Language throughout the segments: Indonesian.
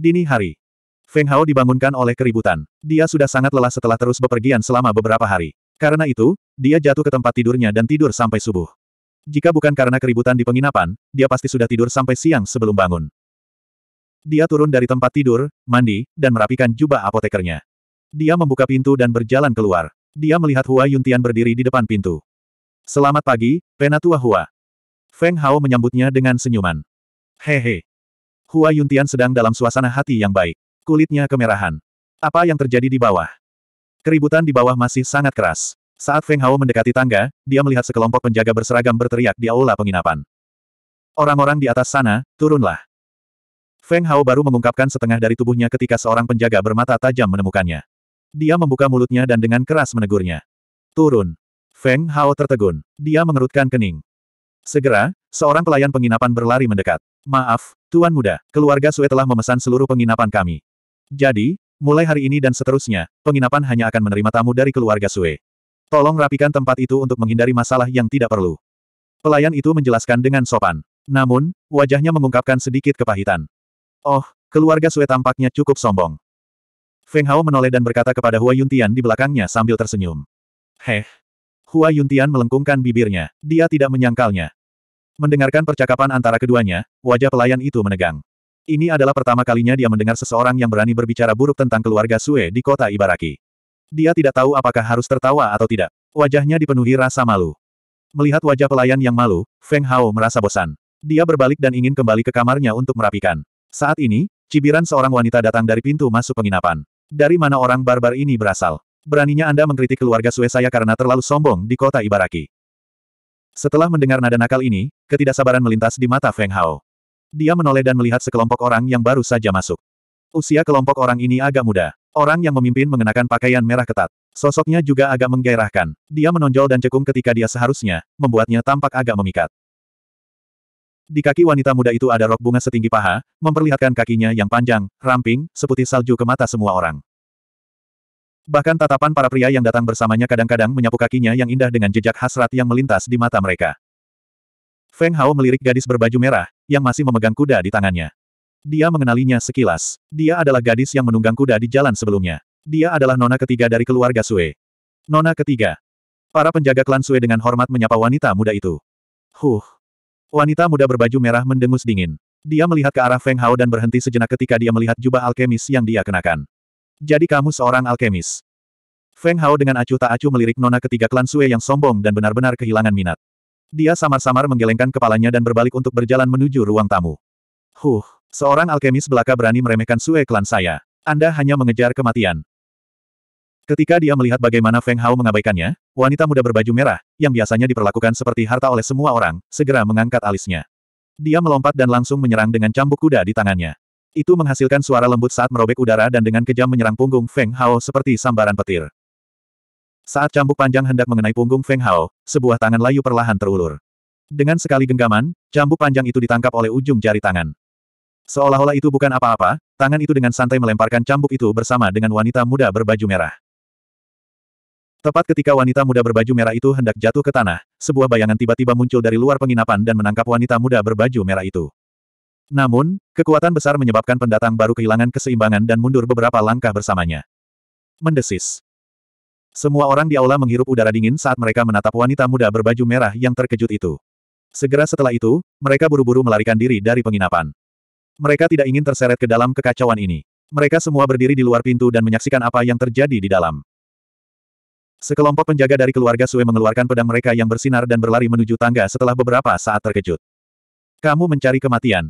Dini hari. Feng Hao dibangunkan oleh keributan. Dia sudah sangat lelah setelah terus bepergian selama beberapa hari. Karena itu, dia jatuh ke tempat tidurnya dan tidur sampai subuh. Jika bukan karena keributan di penginapan, dia pasti sudah tidur sampai siang sebelum bangun. Dia turun dari tempat tidur, mandi, dan merapikan jubah apotekernya. Dia membuka pintu dan berjalan keluar. Dia melihat Hua Yuntian berdiri di depan pintu. Selamat pagi, Penatua Hua. Feng Hao menyambutnya dengan senyuman. Hehe. Hua Yuntian sedang dalam suasana hati yang baik. Kulitnya kemerahan. Apa yang terjadi di bawah? Keributan di bawah masih sangat keras. Saat Feng Hao mendekati tangga, dia melihat sekelompok penjaga berseragam berteriak di aula penginapan. Orang-orang di atas sana, turunlah. Feng Hao baru mengungkapkan setengah dari tubuhnya ketika seorang penjaga bermata tajam menemukannya. Dia membuka mulutnya dan dengan keras menegurnya. Turun. Feng Hao tertegun. Dia mengerutkan kening. Segera, Seorang pelayan penginapan berlari mendekat. Maaf, Tuan Muda, keluarga Sue telah memesan seluruh penginapan kami. Jadi, mulai hari ini dan seterusnya, penginapan hanya akan menerima tamu dari keluarga Sue. Tolong rapikan tempat itu untuk menghindari masalah yang tidak perlu. Pelayan itu menjelaskan dengan sopan. Namun, wajahnya mengungkapkan sedikit kepahitan. Oh, keluarga Sue tampaknya cukup sombong. Feng Hao menoleh dan berkata kepada Hua Yuntian di belakangnya sambil tersenyum. Heh. Hua Yuntian melengkungkan bibirnya. Dia tidak menyangkalnya. Mendengarkan percakapan antara keduanya, wajah pelayan itu menegang. Ini adalah pertama kalinya dia mendengar seseorang yang berani berbicara buruk tentang keluarga Sue di kota Ibaraki. Dia tidak tahu apakah harus tertawa atau tidak. Wajahnya dipenuhi rasa malu. Melihat wajah pelayan yang malu, Feng Hao merasa bosan. Dia berbalik dan ingin kembali ke kamarnya untuk merapikan. Saat ini, cibiran seorang wanita datang dari pintu masuk penginapan. Dari mana orang barbar ini berasal? Beraninya Anda mengkritik keluarga Sue saya karena terlalu sombong di kota Ibaraki. Setelah mendengar nada nakal ini, Ketidaksabaran melintas di mata Feng Hao. Dia menoleh dan melihat sekelompok orang yang baru saja masuk. Usia kelompok orang ini agak muda. Orang yang memimpin mengenakan pakaian merah ketat. Sosoknya juga agak menggairahkan. Dia menonjol dan cekung ketika dia seharusnya, membuatnya tampak agak memikat. Di kaki wanita muda itu ada rok bunga setinggi paha, memperlihatkan kakinya yang panjang, ramping, seputih salju ke mata semua orang. Bahkan tatapan para pria yang datang bersamanya kadang-kadang menyapu kakinya yang indah dengan jejak hasrat yang melintas di mata mereka. Feng Hao melirik gadis berbaju merah, yang masih memegang kuda di tangannya. Dia mengenalinya sekilas. Dia adalah gadis yang menunggang kuda di jalan sebelumnya. Dia adalah nona ketiga dari keluarga Sue. Nona ketiga. Para penjaga klan Sue dengan hormat menyapa wanita muda itu. Huh. Wanita muda berbaju merah mendengus dingin. Dia melihat ke arah Feng Hao dan berhenti sejenak ketika dia melihat jubah alkemis yang dia kenakan. Jadi kamu seorang alkemis. Feng Hao dengan acuh tak acuh melirik nona ketiga klan Sue yang sombong dan benar-benar kehilangan minat. Dia samar-samar menggelengkan kepalanya dan berbalik untuk berjalan menuju ruang tamu. Huh, seorang alkemis belaka berani meremehkan Sue klan saya. Anda hanya mengejar kematian. Ketika dia melihat bagaimana Feng Hao mengabaikannya, wanita muda berbaju merah, yang biasanya diperlakukan seperti harta oleh semua orang, segera mengangkat alisnya. Dia melompat dan langsung menyerang dengan cambuk kuda di tangannya. Itu menghasilkan suara lembut saat merobek udara dan dengan kejam menyerang punggung Feng Hao seperti sambaran petir. Saat cambuk panjang hendak mengenai punggung Feng Hao, sebuah tangan layu perlahan terulur. Dengan sekali genggaman, cambuk panjang itu ditangkap oleh ujung jari tangan. Seolah-olah itu bukan apa-apa, tangan itu dengan santai melemparkan cambuk itu bersama dengan wanita muda berbaju merah. Tepat ketika wanita muda berbaju merah itu hendak jatuh ke tanah, sebuah bayangan tiba-tiba muncul dari luar penginapan dan menangkap wanita muda berbaju merah itu. Namun, kekuatan besar menyebabkan pendatang baru kehilangan keseimbangan dan mundur beberapa langkah bersamanya. Mendesis. Semua orang di aula menghirup udara dingin saat mereka menatap wanita muda berbaju merah yang terkejut itu. Segera setelah itu, mereka buru-buru melarikan diri dari penginapan. Mereka tidak ingin terseret ke dalam kekacauan ini. Mereka semua berdiri di luar pintu dan menyaksikan apa yang terjadi di dalam. Sekelompok penjaga dari keluarga Sue mengeluarkan pedang mereka yang bersinar dan berlari menuju tangga setelah beberapa saat terkejut. Kamu mencari kematian.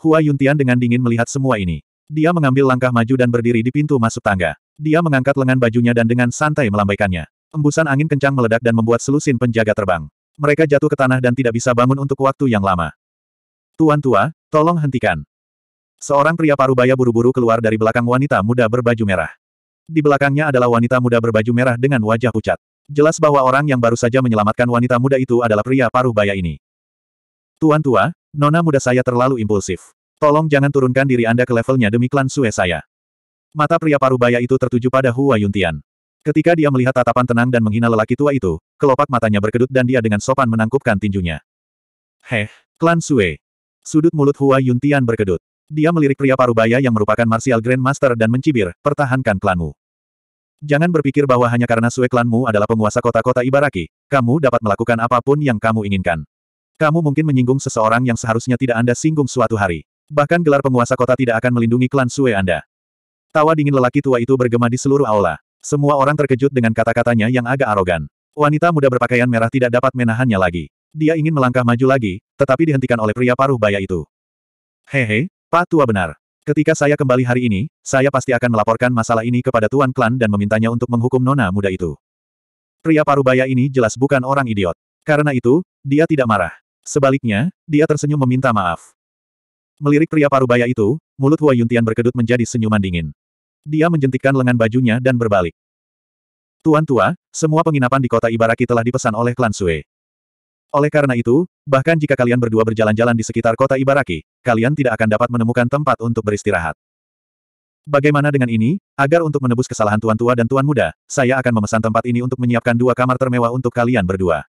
Hua Yuntian dengan dingin melihat semua ini. Dia mengambil langkah maju dan berdiri di pintu masuk tangga. Dia mengangkat lengan bajunya dan dengan santai melambaikannya. Embusan angin kencang meledak dan membuat selusin penjaga terbang. Mereka jatuh ke tanah dan tidak bisa bangun untuk waktu yang lama. Tuan tua, tolong hentikan. Seorang pria parubaya buru-buru keluar dari belakang wanita muda berbaju merah. Di belakangnya adalah wanita muda berbaju merah dengan wajah pucat. Jelas bahwa orang yang baru saja menyelamatkan wanita muda itu adalah pria parubaya ini. Tuan tua, nona muda saya terlalu impulsif. Tolong jangan turunkan diri Anda ke levelnya demi klan Sue saya. Mata pria parubaya itu tertuju pada Hua Yuntian. Ketika dia melihat tatapan tenang dan menghina lelaki tua itu, kelopak matanya berkedut dan dia dengan sopan menangkupkan tinjunya. Heh, klan Sue. Sudut mulut Hua Yuntian berkedut. Dia melirik pria parubaya yang merupakan martial grandmaster dan mencibir, pertahankan klanmu. Jangan berpikir bahwa hanya karena Sue klanmu adalah penguasa kota-kota Ibaraki, kamu dapat melakukan apapun yang kamu inginkan. Kamu mungkin menyinggung seseorang yang seharusnya tidak Anda singgung suatu hari. Bahkan gelar penguasa kota tidak akan melindungi klan Sue Anda. Tawa dingin lelaki tua itu bergema di seluruh aula. Semua orang terkejut dengan kata-katanya yang agak arogan. Wanita muda berpakaian merah tidak dapat menahannya lagi. Dia ingin melangkah maju lagi, tetapi dihentikan oleh pria paruh baya itu. Hehe, Pak Tua benar. Ketika saya kembali hari ini, saya pasti akan melaporkan masalah ini kepada Tuan Klan dan memintanya untuk menghukum nona muda itu. Pria paruh baya ini jelas bukan orang idiot. Karena itu, dia tidak marah. Sebaliknya, dia tersenyum meminta maaf. Melirik pria paruh baya itu, mulut Hua Yuntian berkedut menjadi senyuman dingin. Dia menjentikkan lengan bajunya dan berbalik. Tuan tua, semua penginapan di kota Ibaraki telah dipesan oleh klan Sue. Oleh karena itu, bahkan jika kalian berdua berjalan-jalan di sekitar kota Ibaraki, kalian tidak akan dapat menemukan tempat untuk beristirahat. Bagaimana dengan ini? Agar untuk menebus kesalahan tuan tua dan tuan muda, saya akan memesan tempat ini untuk menyiapkan dua kamar termewah untuk kalian berdua.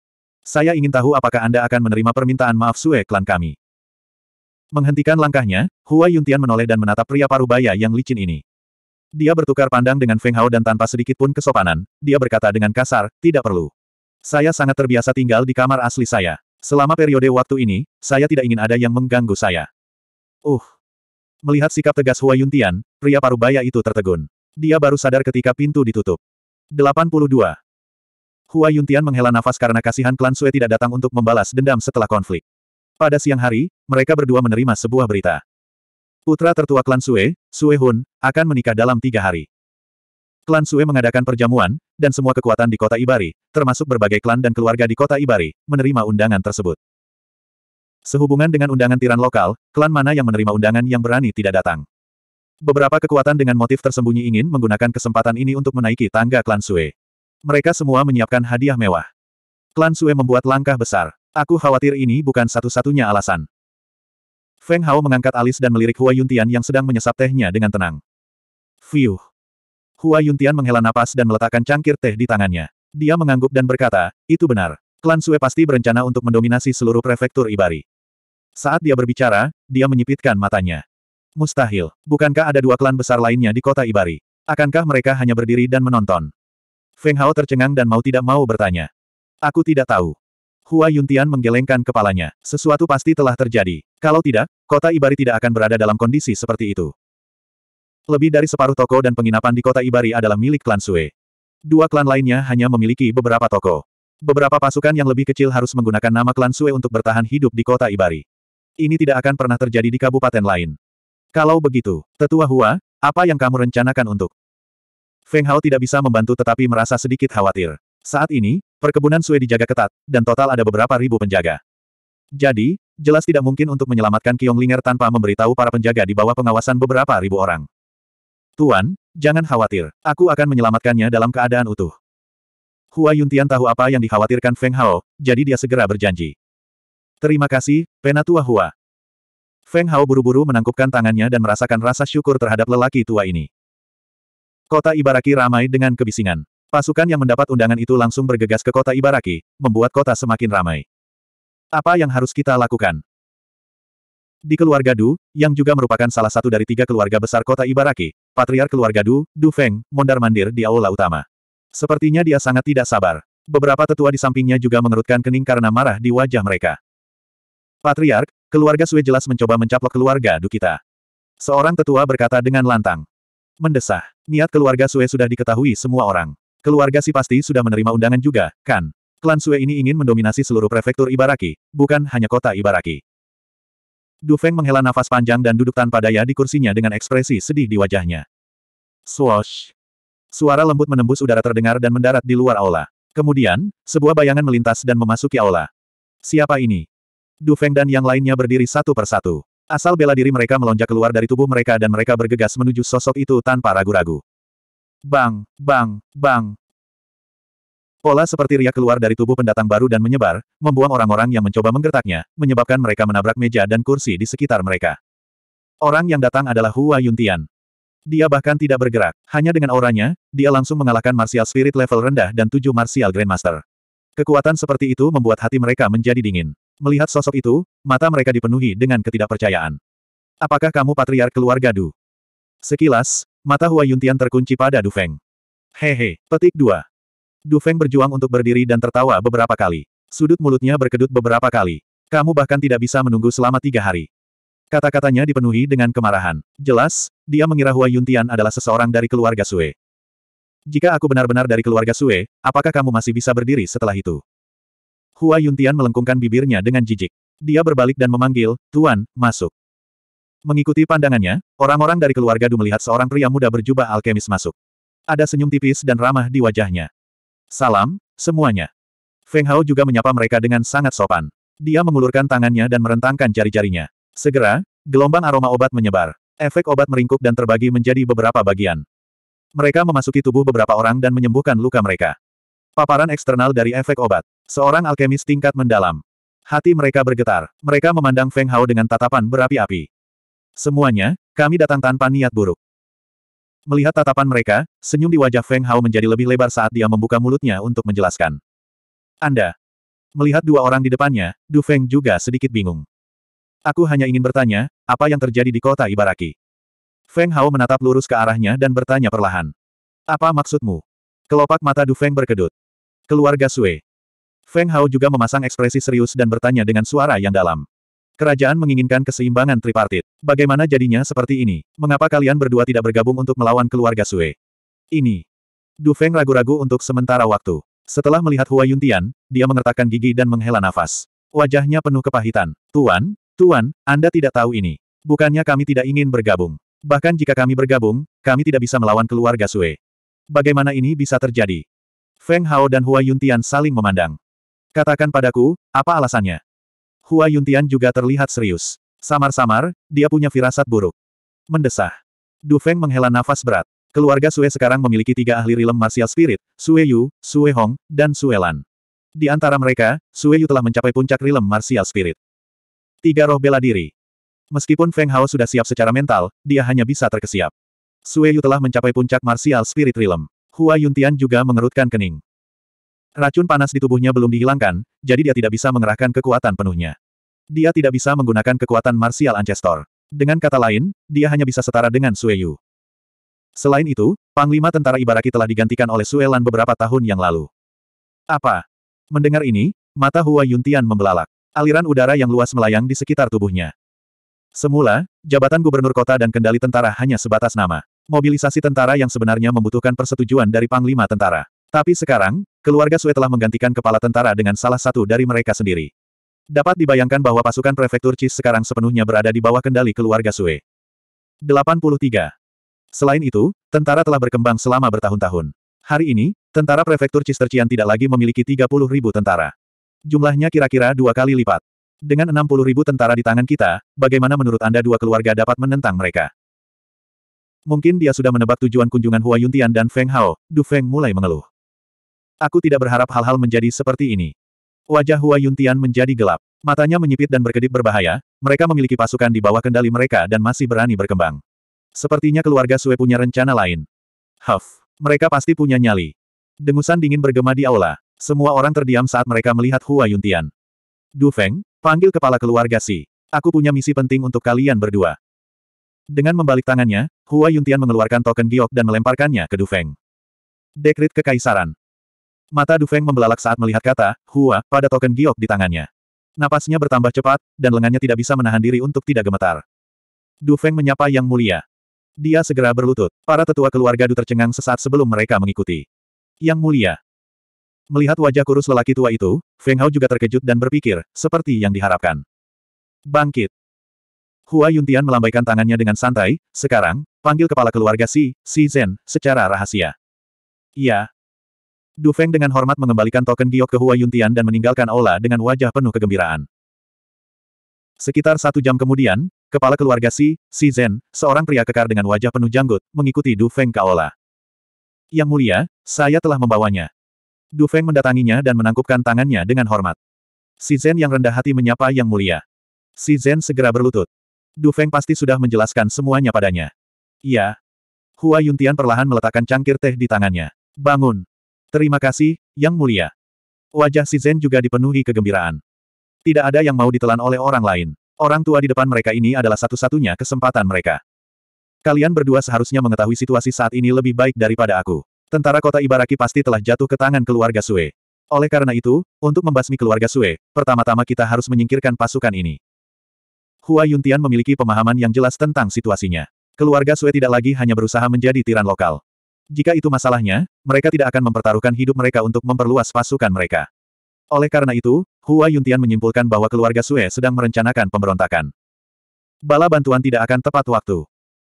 Saya ingin tahu apakah Anda akan menerima permintaan maaf Sue klan kami. Menghentikan langkahnya, Hua Yuntian menoleh dan menatap pria parubaya yang licin ini. Dia bertukar pandang dengan Feng Hao dan tanpa sedikit pun kesopanan, dia berkata dengan kasar, tidak perlu. Saya sangat terbiasa tinggal di kamar asli saya. Selama periode waktu ini, saya tidak ingin ada yang mengganggu saya. Uh. Melihat sikap tegas Hua Yuntian, pria parubaya itu tertegun. Dia baru sadar ketika pintu ditutup. 82. Hua Yuntian menghela nafas karena kasihan klan Sue tidak datang untuk membalas dendam setelah konflik. Pada siang hari, mereka berdua menerima sebuah berita. Putra tertua klan Sue, Sue Hun, akan menikah dalam tiga hari. Klan Sue mengadakan perjamuan, dan semua kekuatan di kota Ibari, termasuk berbagai klan dan keluarga di kota Ibari, menerima undangan tersebut. Sehubungan dengan undangan tiran lokal, klan mana yang menerima undangan yang berani tidak datang. Beberapa kekuatan dengan motif tersembunyi ingin menggunakan kesempatan ini untuk menaiki tangga klan Sue. Mereka semua menyiapkan hadiah mewah. Klan Sue membuat langkah besar. Aku khawatir ini bukan satu-satunya alasan. Feng Hao mengangkat alis dan melirik Hua Yuntian yang sedang menyesap tehnya dengan tenang. Fiuh. Hua Yuntian menghela napas dan meletakkan cangkir teh di tangannya. Dia mengangguk dan berkata, itu benar. Klan Sue pasti berencana untuk mendominasi seluruh prefektur Ibari. Saat dia berbicara, dia menyipitkan matanya. Mustahil. Bukankah ada dua klan besar lainnya di kota Ibari? Akankah mereka hanya berdiri dan menonton? Feng Hao tercengang dan mau tidak mau bertanya. Aku tidak tahu. Hua Yuntian menggelengkan kepalanya. Sesuatu pasti telah terjadi. Kalau tidak, kota Ibari tidak akan berada dalam kondisi seperti itu. Lebih dari separuh toko dan penginapan di kota Ibari adalah milik klan Sue. Dua klan lainnya hanya memiliki beberapa toko. Beberapa pasukan yang lebih kecil harus menggunakan nama klan Sue untuk bertahan hidup di kota Ibari. Ini tidak akan pernah terjadi di kabupaten lain. Kalau begitu, Tetua Hua, apa yang kamu rencanakan untuk? Feng Hao tidak bisa membantu tetapi merasa sedikit khawatir. Saat ini, perkebunan Sue dijaga ketat, dan total ada beberapa ribu penjaga. Jadi, jelas tidak mungkin untuk menyelamatkan Kiong Linger tanpa memberitahu para penjaga di bawah pengawasan beberapa ribu orang. Tuan, jangan khawatir, aku akan menyelamatkannya dalam keadaan utuh. Hua Yuntian tahu apa yang dikhawatirkan Feng Hao, jadi dia segera berjanji. Terima kasih, Penatua Hua. Feng Hao buru-buru menangkupkan tangannya dan merasakan rasa syukur terhadap lelaki tua ini. Kota Ibaraki ramai dengan kebisingan. Pasukan yang mendapat undangan itu langsung bergegas ke kota Ibaraki, membuat kota semakin ramai. Apa yang harus kita lakukan? Di keluarga Du, yang juga merupakan salah satu dari tiga keluarga besar kota Ibaraki, patriark keluarga Du, Du Feng, mondar-mandir di aula utama. Sepertinya dia sangat tidak sabar. Beberapa tetua di sampingnya juga mengerutkan kening karena marah di wajah mereka. Patriark, keluarga Sue jelas mencoba mencaplok keluarga Du kita. Seorang tetua berkata dengan lantang. Mendesah, niat keluarga Sue sudah diketahui semua orang. Keluarga si pasti sudah menerima undangan juga, kan? Klan Sue ini ingin mendominasi seluruh prefektur Ibaraki, bukan hanya kota Ibaraki. Du Feng menghela nafas panjang dan duduk tanpa daya di kursinya dengan ekspresi sedih di wajahnya. Swoosh! Suara lembut menembus udara terdengar dan mendarat di luar aula. Kemudian, sebuah bayangan melintas dan memasuki aula. Siapa ini? Du Feng dan yang lainnya berdiri satu persatu. Asal bela diri mereka melonjak keluar dari tubuh mereka dan mereka bergegas menuju sosok itu tanpa ragu-ragu. Bang, bang, bang. Pola seperti riak keluar dari tubuh pendatang baru dan menyebar, membuang orang-orang yang mencoba menggertaknya, menyebabkan mereka menabrak meja dan kursi di sekitar mereka. Orang yang datang adalah Hua Yuntian. Dia bahkan tidak bergerak, hanya dengan auranya, dia langsung mengalahkan martial spirit level rendah dan tujuh martial grandmaster. Kekuatan seperti itu membuat hati mereka menjadi dingin. Melihat sosok itu, mata mereka dipenuhi dengan ketidakpercayaan. Apakah kamu patriar keluarga Du? Sekilas, Mata Hua Yuntian terkunci pada Du Feng. Hehe, petik dua. Du Feng berjuang untuk berdiri dan tertawa beberapa kali. Sudut mulutnya berkedut beberapa kali. Kamu bahkan tidak bisa menunggu selama tiga hari. Kata-katanya dipenuhi dengan kemarahan. Jelas, dia mengira Hua Yuntian adalah seseorang dari keluarga Sue. Jika aku benar-benar dari keluarga Sue, apakah kamu masih bisa berdiri setelah itu? Hua Yuntian melengkungkan bibirnya dengan jijik. Dia berbalik dan memanggil, Tuan, masuk. Mengikuti pandangannya, orang-orang dari keluarga Du melihat seorang pria muda berjubah alkemis masuk. Ada senyum tipis dan ramah di wajahnya. Salam, semuanya. Feng Hao juga menyapa mereka dengan sangat sopan. Dia mengulurkan tangannya dan merentangkan jari-jarinya. Segera, gelombang aroma obat menyebar. Efek obat meringkuk dan terbagi menjadi beberapa bagian. Mereka memasuki tubuh beberapa orang dan menyembuhkan luka mereka. Paparan eksternal dari efek obat. Seorang alkemis tingkat mendalam. Hati mereka bergetar. Mereka memandang Feng Hao dengan tatapan berapi-api. Semuanya, kami datang tanpa niat buruk. Melihat tatapan mereka, senyum di wajah Feng Hao menjadi lebih lebar saat dia membuka mulutnya untuk menjelaskan. Anda. Melihat dua orang di depannya, Du Feng juga sedikit bingung. Aku hanya ingin bertanya, apa yang terjadi di kota Ibaraki? Feng Hao menatap lurus ke arahnya dan bertanya perlahan. Apa maksudmu? Kelopak mata Du Feng berkedut. Keluarga Sue. Feng Hao juga memasang ekspresi serius dan bertanya dengan suara yang dalam. Kerajaan menginginkan keseimbangan tripartit. Bagaimana jadinya seperti ini? Mengapa kalian berdua tidak bergabung untuk melawan keluarga Sue? Ini. Du Feng ragu-ragu untuk sementara waktu. Setelah melihat Hua Yuntian, dia mengertakkan gigi dan menghela nafas. Wajahnya penuh kepahitan. Tuan, Tuan, Anda tidak tahu ini. Bukannya kami tidak ingin bergabung. Bahkan jika kami bergabung, kami tidak bisa melawan keluarga Sue. Bagaimana ini bisa terjadi? Feng Hao dan Hua Yuntian saling memandang. Katakan padaku, apa alasannya? Hua Yuntian juga terlihat serius. Samar-samar, dia punya firasat buruk. Mendesah. Du Feng menghela nafas berat. Keluarga Sue sekarang memiliki tiga ahli rilem martial spirit, Sue Yu, Sue Hong, dan Sue Lan. Di antara mereka, Sue Yu telah mencapai puncak rilem martial spirit. Tiga roh bela diri. Meskipun Feng Hao sudah siap secara mental, dia hanya bisa terkesiap. Sue Yu telah mencapai puncak martial spirit rilem. Hua Yuntian juga mengerutkan kening. Racun panas di tubuhnya belum dihilangkan, jadi dia tidak bisa mengerahkan kekuatan penuhnya. Dia tidak bisa menggunakan kekuatan Martial Ancestor. Dengan kata lain, dia hanya bisa setara dengan Sueyu. Selain itu, Panglima Tentara Ibaraki telah digantikan oleh Sue Lan beberapa tahun yang lalu. Apa? Mendengar ini, mata Hua Yuntian membelalak. Aliran udara yang luas melayang di sekitar tubuhnya. Semula, jabatan gubernur kota dan kendali tentara hanya sebatas nama. Mobilisasi tentara yang sebenarnya membutuhkan persetujuan dari Panglima Tentara. Tapi sekarang, keluarga Sue telah menggantikan kepala tentara dengan salah satu dari mereka sendiri. Dapat dibayangkan bahwa pasukan prefektur Cis sekarang sepenuhnya berada di bawah kendali keluarga Sue. 83. Selain itu, tentara telah berkembang selama bertahun-tahun. Hari ini, tentara prefektur tercian tidak lagi memiliki 30 ribu tentara. Jumlahnya kira-kira dua kali lipat. Dengan 60 ribu tentara di tangan kita, bagaimana menurut Anda dua keluarga dapat menentang mereka? Mungkin dia sudah menebak tujuan kunjungan Hua Yuntian dan Feng Hao, Du Feng mulai mengeluh. Aku tidak berharap hal-hal menjadi seperti ini. Wajah Hua Yuntian menjadi gelap. Matanya menyipit dan berkedip berbahaya, mereka memiliki pasukan di bawah kendali mereka dan masih berani berkembang. Sepertinya keluarga Sue punya rencana lain. Huff. Mereka pasti punya nyali. Dengusan dingin bergema di aula. Semua orang terdiam saat mereka melihat Hua Yuntian. Du Feng, panggil kepala keluarga Si. Aku punya misi penting untuk kalian berdua. Dengan membalik tangannya, Hua Yuntian mengeluarkan token giok dan melemparkannya ke Du Feng. Dekrit Kekaisaran. Mata Du Feng membelalak saat melihat kata, Hua, pada token giok di tangannya. Napasnya bertambah cepat, dan lengannya tidak bisa menahan diri untuk tidak gemetar. Du Feng menyapa Yang Mulia. Dia segera berlutut. Para tetua keluarga Du tercengang sesaat sebelum mereka mengikuti. Yang Mulia. Melihat wajah kurus lelaki tua itu, Feng Hao juga terkejut dan berpikir, seperti yang diharapkan. Bangkit. Hua Yuntian melambaikan tangannya dengan santai, sekarang, panggil kepala keluarga Si, Si Zhen, secara rahasia. Iya, Du Feng dengan hormat mengembalikan token giok ke Hua Yuntian dan meninggalkan aula dengan wajah penuh kegembiraan. Sekitar satu jam kemudian, kepala keluarga Si, Si Zhen, seorang pria kekar dengan wajah penuh janggut, mengikuti Du Feng ke aula. Yang mulia, saya telah membawanya. Du Feng mendatanginya dan menangkupkan tangannya dengan hormat. Si Zhen yang rendah hati menyapa Yang Mulia. Si Zhen segera berlutut. Du Feng pasti sudah menjelaskan semuanya padanya. Iya. Hua Yuntian perlahan meletakkan cangkir teh di tangannya. Bangun. Terima kasih, Yang Mulia. Wajah si Zen juga dipenuhi kegembiraan. Tidak ada yang mau ditelan oleh orang lain. Orang tua di depan mereka ini adalah satu-satunya kesempatan mereka. Kalian berdua seharusnya mengetahui situasi saat ini lebih baik daripada aku. Tentara kota Ibaraki pasti telah jatuh ke tangan keluarga Sue. Oleh karena itu, untuk membasmi keluarga Sue, pertama-tama kita harus menyingkirkan pasukan ini. Hua Yuntian memiliki pemahaman yang jelas tentang situasinya. Keluarga Sue tidak lagi hanya berusaha menjadi tiran lokal. Jika itu masalahnya, mereka tidak akan mempertaruhkan hidup mereka untuk memperluas pasukan mereka. Oleh karena itu, Hua Yuntian menyimpulkan bahwa keluarga Sue sedang merencanakan pemberontakan. Bala bantuan tidak akan tepat waktu.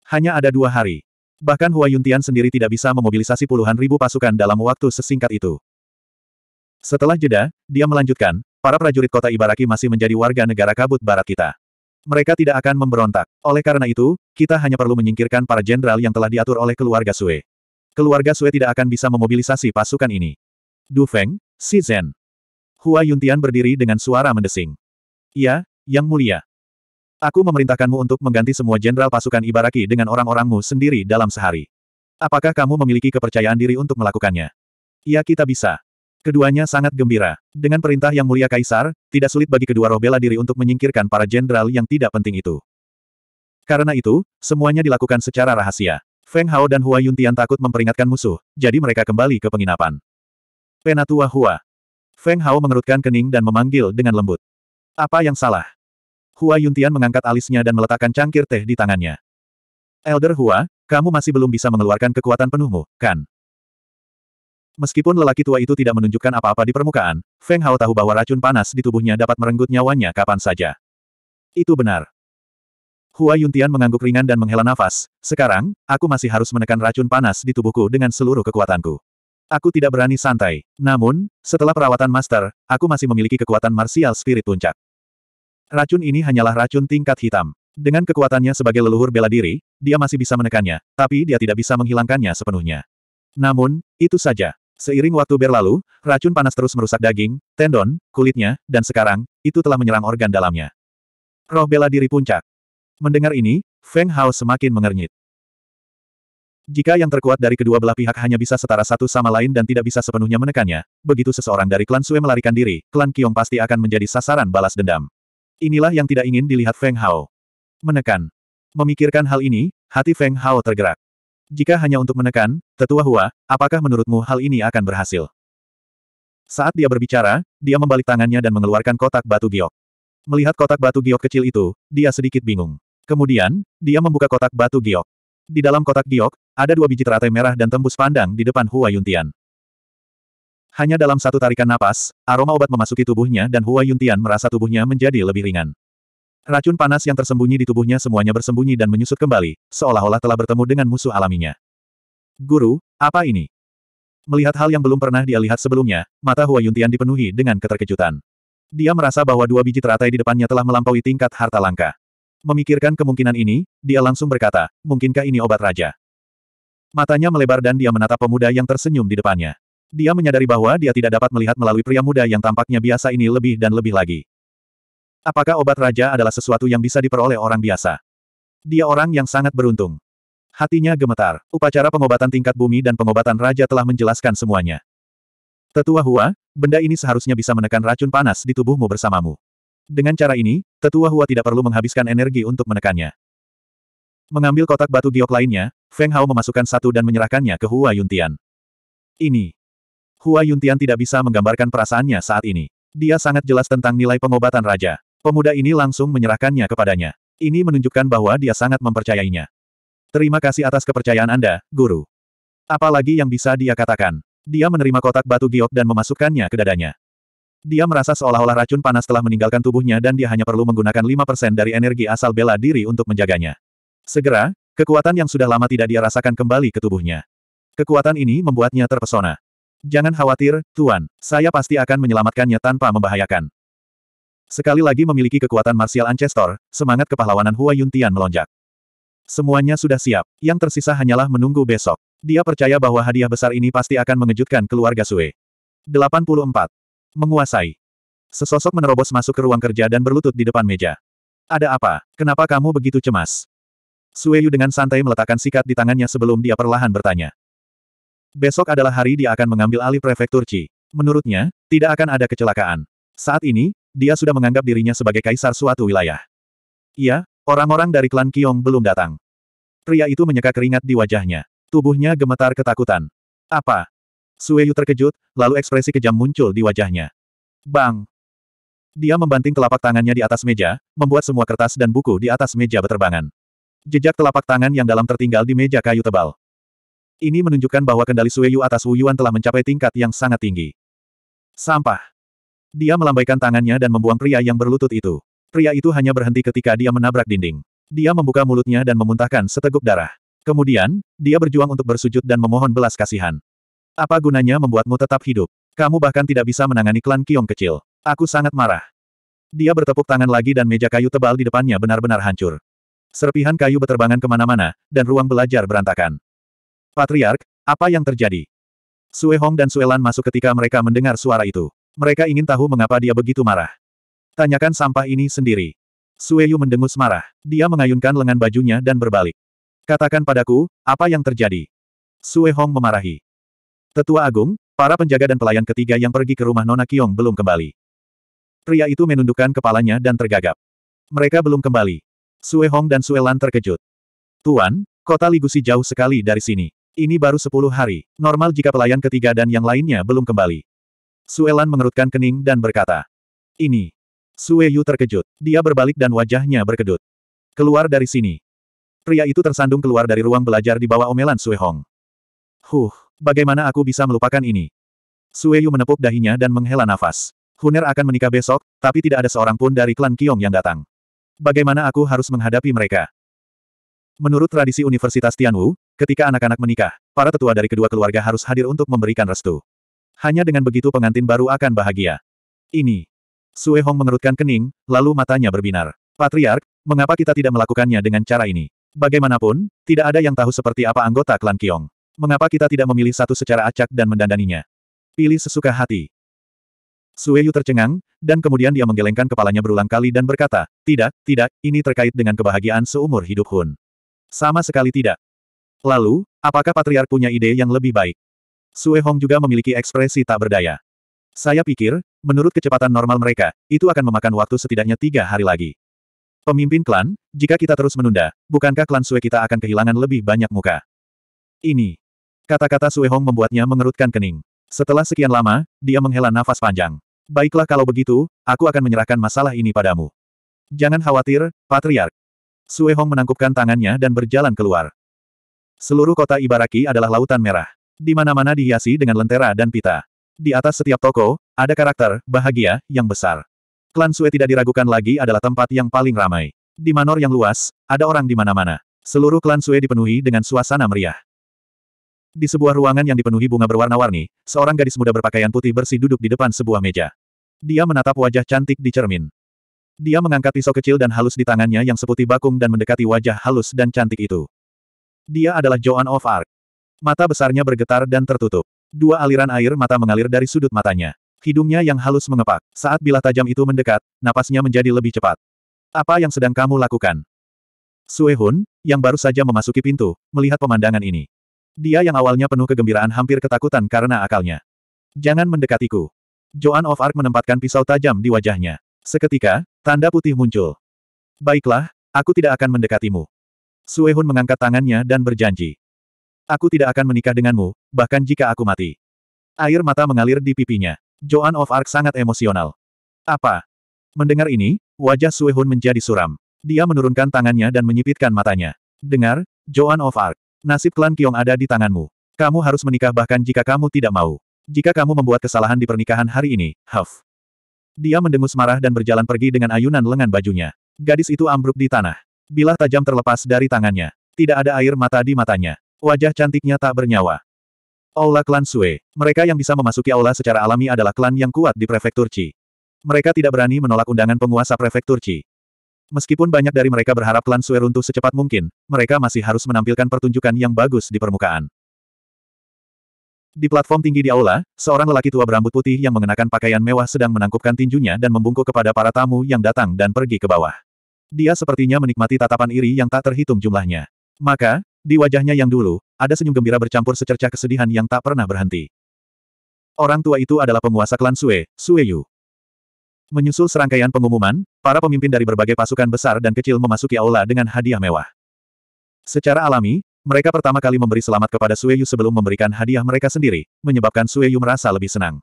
Hanya ada dua hari. Bahkan Hua Yuntian sendiri tidak bisa memobilisasi puluhan ribu pasukan dalam waktu sesingkat itu. Setelah jeda, dia melanjutkan, para prajurit kota Ibaraki masih menjadi warga negara kabut barat kita. Mereka tidak akan memberontak. Oleh karena itu, kita hanya perlu menyingkirkan para jenderal yang telah diatur oleh keluarga Sue. Keluarga Sue tidak akan bisa memobilisasi pasukan ini. Du Feng, Si Zhen. Hua Yuntian berdiri dengan suara mendesing. Ya, Yang Mulia. Aku memerintahkanmu untuk mengganti semua jenderal pasukan Ibaraki dengan orang-orangmu sendiri dalam sehari. Apakah kamu memiliki kepercayaan diri untuk melakukannya? Ya kita bisa. Keduanya sangat gembira. Dengan perintah yang mulia Kaisar, tidak sulit bagi kedua roh bela diri untuk menyingkirkan para jenderal yang tidak penting itu. Karena itu, semuanya dilakukan secara rahasia. Feng Hao dan Hua Yuntian takut memperingatkan musuh, jadi mereka kembali ke penginapan. Penatua Hua. Feng Hao mengerutkan kening dan memanggil dengan lembut. Apa yang salah? Hua Yuntian mengangkat alisnya dan meletakkan cangkir teh di tangannya. Elder Hua, kamu masih belum bisa mengeluarkan kekuatan penuhmu, kan? Meskipun lelaki tua itu tidak menunjukkan apa-apa di permukaan, Feng Hao tahu bahwa racun panas di tubuhnya dapat merenggut nyawanya kapan saja. Itu benar. Hua Yuntian mengangguk ringan dan menghela nafas, sekarang, aku masih harus menekan racun panas di tubuhku dengan seluruh kekuatanku. Aku tidak berani santai, namun, setelah perawatan master, aku masih memiliki kekuatan martial spirit puncak. Racun ini hanyalah racun tingkat hitam. Dengan kekuatannya sebagai leluhur bela diri, dia masih bisa menekannya, tapi dia tidak bisa menghilangkannya sepenuhnya. Namun, itu saja. Seiring waktu berlalu, racun panas terus merusak daging, tendon, kulitnya, dan sekarang, itu telah menyerang organ dalamnya. Roh bela diri puncak. Mendengar ini, Feng Hao semakin mengernyit. Jika yang terkuat dari kedua belah pihak hanya bisa setara satu sama lain dan tidak bisa sepenuhnya menekannya, begitu seseorang dari klan Sue melarikan diri, klan Kiong pasti akan menjadi sasaran balas dendam. Inilah yang tidak ingin dilihat Feng Hao. Menekan. Memikirkan hal ini, hati Feng Hao tergerak. Jika hanya untuk menekan, tetua Hua, apakah menurutmu hal ini akan berhasil? Saat dia berbicara, dia membalik tangannya dan mengeluarkan kotak batu giok. Melihat kotak batu giok kecil itu, dia sedikit bingung. Kemudian, dia membuka kotak batu giok. Di dalam kotak giok, ada dua biji teratai merah dan tembus pandang di depan Hua Yuntian. Hanya dalam satu tarikan napas, aroma obat memasuki tubuhnya dan Hua Yuntian merasa tubuhnya menjadi lebih ringan. Racun panas yang tersembunyi di tubuhnya semuanya bersembunyi dan menyusut kembali, seolah-olah telah bertemu dengan musuh alaminya. Guru, apa ini? Melihat hal yang belum pernah dia lihat sebelumnya, mata Hua Yuntian dipenuhi dengan keterkejutan. Dia merasa bahwa dua biji teratai di depannya telah melampaui tingkat harta langka. Memikirkan kemungkinan ini, dia langsung berkata, mungkinkah ini obat raja? Matanya melebar dan dia menatap pemuda yang tersenyum di depannya. Dia menyadari bahwa dia tidak dapat melihat melalui pria muda yang tampaknya biasa ini lebih dan lebih lagi. Apakah obat raja adalah sesuatu yang bisa diperoleh orang biasa? Dia orang yang sangat beruntung. Hatinya gemetar. Upacara pengobatan tingkat bumi dan pengobatan raja telah menjelaskan semuanya. Tetua Hua, benda ini seharusnya bisa menekan racun panas di tubuhmu bersamamu. Dengan cara ini, tetua Hua tidak perlu menghabiskan energi untuk menekannya. Mengambil kotak batu giok lainnya, Feng Hao memasukkan satu dan menyerahkannya ke Hua Yuntian. Ini. Hua Yuntian tidak bisa menggambarkan perasaannya saat ini. Dia sangat jelas tentang nilai pengobatan raja. Pemuda ini langsung menyerahkannya kepadanya. Ini menunjukkan bahwa dia sangat mempercayainya. Terima kasih atas kepercayaan Anda, Guru. Apalagi yang bisa dia katakan. Dia menerima kotak batu giok dan memasukkannya ke dadanya. Dia merasa seolah-olah racun panas telah meninggalkan tubuhnya dan dia hanya perlu menggunakan 5% dari energi asal bela diri untuk menjaganya. Segera, kekuatan yang sudah lama tidak dia rasakan kembali ke tubuhnya. Kekuatan ini membuatnya terpesona. Jangan khawatir, Tuan. Saya pasti akan menyelamatkannya tanpa membahayakan. Sekali lagi memiliki kekuatan martial ancestor, semangat kepahlawanan Hua Yuntian melonjak. Semuanya sudah siap, yang tersisa hanyalah menunggu besok. Dia percaya bahwa hadiah besar ini pasti akan mengejutkan keluarga Sue. 84. Menguasai. Sesosok menerobos masuk ke ruang kerja dan berlutut di depan meja. Ada apa? Kenapa kamu begitu cemas? Sueyu dengan santai meletakkan sikat di tangannya sebelum dia perlahan bertanya. Besok adalah hari dia akan mengambil alih prefektur Qi. Menurutnya, tidak akan ada kecelakaan. Saat ini, dia sudah menganggap dirinya sebagai kaisar suatu wilayah. Iya, orang-orang dari klan Kiong belum datang. Pria itu menyeka keringat di wajahnya. Tubuhnya gemetar ketakutan. Apa? Sueyu terkejut, lalu ekspresi kejam muncul di wajahnya. Bang! Dia membanting telapak tangannya di atas meja, membuat semua kertas dan buku di atas meja berterbangan. Jejak telapak tangan yang dalam tertinggal di meja kayu tebal. Ini menunjukkan bahwa kendali Sueyu atas Wuyuan telah mencapai tingkat yang sangat tinggi. Sampah! Dia melambaikan tangannya dan membuang pria yang berlutut itu. Pria itu hanya berhenti ketika dia menabrak dinding. Dia membuka mulutnya dan memuntahkan seteguk darah. Kemudian, dia berjuang untuk bersujud dan memohon belas kasihan. Apa gunanya membuatmu tetap hidup? Kamu bahkan tidak bisa menangani klan Kiong kecil. Aku sangat marah. Dia bertepuk tangan lagi dan meja kayu tebal di depannya benar-benar hancur. Serpihan kayu berterbangan kemana-mana, dan ruang belajar berantakan. Patriark, apa yang terjadi? Sue Hong dan Sue Lan masuk ketika mereka mendengar suara itu. Mereka ingin tahu mengapa dia begitu marah. Tanyakan sampah ini sendiri. Sue Yu mendengus marah. Dia mengayunkan lengan bajunya dan berbalik. Katakan padaku, apa yang terjadi? Sue Hong memarahi. Tetua Agung, para penjaga dan pelayan ketiga yang pergi ke rumah Nona Kiong belum kembali. Pria itu menundukkan kepalanya dan tergagap. Mereka belum kembali. Sue Hong dan Sue Lan terkejut. Tuan, kota Ligusi jauh sekali dari sini. Ini baru sepuluh hari, normal jika pelayan ketiga dan yang lainnya belum kembali. Sue Lan mengerutkan kening dan berkata. Ini. Sue Yu terkejut. Dia berbalik dan wajahnya berkedut. Keluar dari sini. Pria itu tersandung keluar dari ruang belajar di bawah omelan Sue Hong. Huh. Bagaimana aku bisa melupakan ini? Sue menepuk dahinya dan menghela nafas. Huner akan menikah besok, tapi tidak ada seorang pun dari klan Kiong yang datang. Bagaimana aku harus menghadapi mereka? Menurut tradisi Universitas Tianwu, ketika anak-anak menikah, para tetua dari kedua keluarga harus hadir untuk memberikan restu. Hanya dengan begitu pengantin baru akan bahagia. Ini. Sue Hong mengerutkan kening, lalu matanya berbinar. Patriark, mengapa kita tidak melakukannya dengan cara ini? Bagaimanapun, tidak ada yang tahu seperti apa anggota klan Kiong. Mengapa kita tidak memilih satu secara acak dan mendandaninya? Pilih sesuka hati. Sueyu tercengang, dan kemudian dia menggelengkan kepalanya berulang kali dan berkata, tidak, tidak, ini terkait dengan kebahagiaan seumur hidup Hun. Sama sekali tidak. Lalu, apakah Patriark punya ide yang lebih baik? Sue Hong juga memiliki ekspresi tak berdaya. Saya pikir, menurut kecepatan normal mereka, itu akan memakan waktu setidaknya tiga hari lagi. Pemimpin klan, jika kita terus menunda, bukankah klan Sue kita akan kehilangan lebih banyak muka? Ini. Kata-kata Sue Hong membuatnya mengerutkan kening. Setelah sekian lama, dia menghela nafas panjang. Baiklah kalau begitu, aku akan menyerahkan masalah ini padamu. Jangan khawatir, Patriark. Sue Hong menangkupkan tangannya dan berjalan keluar. Seluruh kota Ibaraki adalah lautan merah. Di mana-mana dihiasi dengan lentera dan pita. Di atas setiap toko, ada karakter, bahagia, yang besar. Klan Sue tidak diragukan lagi adalah tempat yang paling ramai. Di manor yang luas, ada orang di mana-mana. Seluruh klan Sue dipenuhi dengan suasana meriah. Di sebuah ruangan yang dipenuhi bunga berwarna-warni, seorang gadis muda berpakaian putih bersih duduk di depan sebuah meja. Dia menatap wajah cantik di cermin. Dia mengangkat pisau kecil dan halus di tangannya yang seputih bakung dan mendekati wajah halus dan cantik itu. Dia adalah Joan of Arc. Mata besarnya bergetar dan tertutup. Dua aliran air mata mengalir dari sudut matanya. Hidungnya yang halus mengepak. Saat bilah tajam itu mendekat, napasnya menjadi lebih cepat. Apa yang sedang kamu lakukan? Suehun, yang baru saja memasuki pintu, melihat pemandangan ini. Dia yang awalnya penuh kegembiraan hampir ketakutan karena akalnya. Jangan mendekatiku. Joan of Arc menempatkan pisau tajam di wajahnya. Seketika, tanda putih muncul. Baiklah, aku tidak akan mendekatimu. Suehun mengangkat tangannya dan berjanji. Aku tidak akan menikah denganmu, bahkan jika aku mati. Air mata mengalir di pipinya. Joan of Arc sangat emosional. Apa? Mendengar ini, wajah Suehun menjadi suram. Dia menurunkan tangannya dan menyipitkan matanya. Dengar, Joan of Arc. Nasib klan Kiong ada di tanganmu. Kamu harus menikah bahkan jika kamu tidak mau. Jika kamu membuat kesalahan di pernikahan hari ini, Huff. Dia mendengus marah dan berjalan pergi dengan ayunan lengan bajunya. Gadis itu ambruk di tanah. Bilah tajam terlepas dari tangannya. Tidak ada air mata di matanya. Wajah cantiknya tak bernyawa. Aula klan Sue. Mereka yang bisa memasuki aula secara alami adalah klan yang kuat di prefektur Qi. Mereka tidak berani menolak undangan penguasa prefektur Qi. Meskipun banyak dari mereka berharap klan Sue runtuh secepat mungkin, mereka masih harus menampilkan pertunjukan yang bagus di permukaan. Di platform tinggi di aula, seorang lelaki tua berambut putih yang mengenakan pakaian mewah sedang menangkupkan tinjunya dan membungkuk kepada para tamu yang datang dan pergi ke bawah. Dia sepertinya menikmati tatapan iri yang tak terhitung jumlahnya. Maka, di wajahnya yang dulu, ada senyum gembira bercampur secerca kesedihan yang tak pernah berhenti. Orang tua itu adalah penguasa klan Sue, Sue Yu. Menyusul serangkaian pengumuman, para pemimpin dari berbagai pasukan besar dan kecil memasuki aula dengan hadiah mewah. Secara alami, mereka pertama kali memberi selamat kepada Sueyu sebelum memberikan hadiah mereka sendiri, menyebabkan Sueyu merasa lebih senang.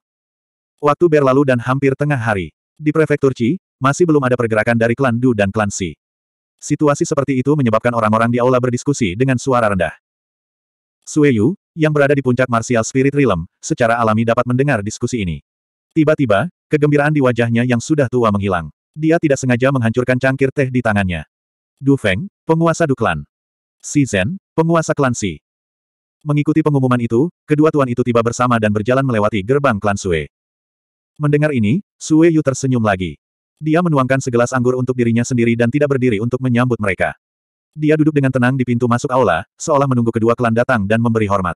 Waktu berlalu dan hampir tengah hari. Di prefektur Qi, masih belum ada pergerakan dari klan Du dan klan Si. Situasi seperti itu menyebabkan orang-orang di aula berdiskusi dengan suara rendah. Sueyu, yang berada di puncak Martial Spirit Realm, secara alami dapat mendengar diskusi ini. Tiba-tiba, Kegembiraan di wajahnya yang sudah tua menghilang. Dia tidak sengaja menghancurkan cangkir teh di tangannya. Du Feng, penguasa Duklan. Si Zhen, penguasa klan Si. Mengikuti pengumuman itu, kedua tuan itu tiba bersama dan berjalan melewati gerbang klan Sue. Mendengar ini, Sue Yu tersenyum lagi. Dia menuangkan segelas anggur untuk dirinya sendiri dan tidak berdiri untuk menyambut mereka. Dia duduk dengan tenang di pintu masuk aula, seolah menunggu kedua klan datang dan memberi hormat.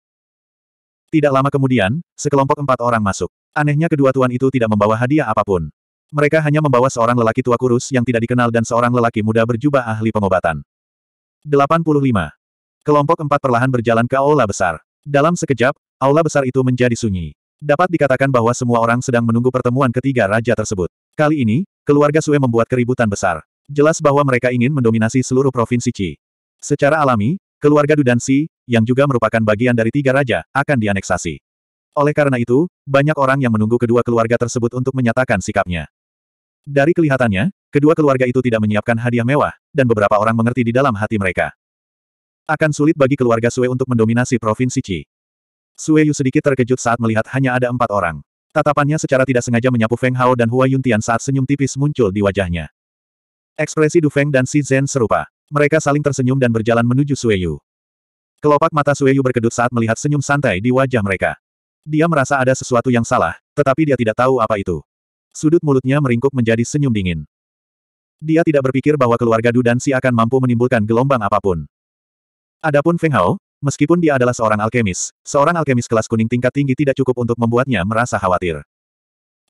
Tidak lama kemudian, sekelompok empat orang masuk. Anehnya kedua tuan itu tidak membawa hadiah apapun. Mereka hanya membawa seorang lelaki tua kurus yang tidak dikenal dan seorang lelaki muda berjubah ahli pengobatan. 85. Kelompok empat perlahan berjalan ke aula besar. Dalam sekejap, aula besar itu menjadi sunyi. Dapat dikatakan bahwa semua orang sedang menunggu pertemuan ketiga raja tersebut. Kali ini, keluarga Sue membuat keributan besar. Jelas bahwa mereka ingin mendominasi seluruh provinsi Qi. Secara alami, keluarga Dudansi, yang juga merupakan bagian dari tiga raja, akan dianeksasi. Oleh karena itu, banyak orang yang menunggu kedua keluarga tersebut untuk menyatakan sikapnya. Dari kelihatannya, kedua keluarga itu tidak menyiapkan hadiah mewah, dan beberapa orang mengerti di dalam hati mereka. Akan sulit bagi keluarga Sue untuk mendominasi provinsi Qi. Sue Yu sedikit terkejut saat melihat hanya ada empat orang. Tatapannya secara tidak sengaja menyapu Feng Hao dan Hua Yuntian saat senyum tipis muncul di wajahnya. Ekspresi Du Feng dan Si Zhen serupa. Mereka saling tersenyum dan berjalan menuju Sue Yu. Kelopak mata Sueyu berkedut saat melihat senyum santai di wajah mereka. Dia merasa ada sesuatu yang salah, tetapi dia tidak tahu apa itu. Sudut mulutnya meringkuk menjadi senyum dingin. Dia tidak berpikir bahwa keluarga Du dan si akan mampu menimbulkan gelombang apapun. Adapun Feng Hao, meskipun dia adalah seorang alkemis, seorang alkemis kelas kuning tingkat tinggi tidak cukup untuk membuatnya merasa khawatir.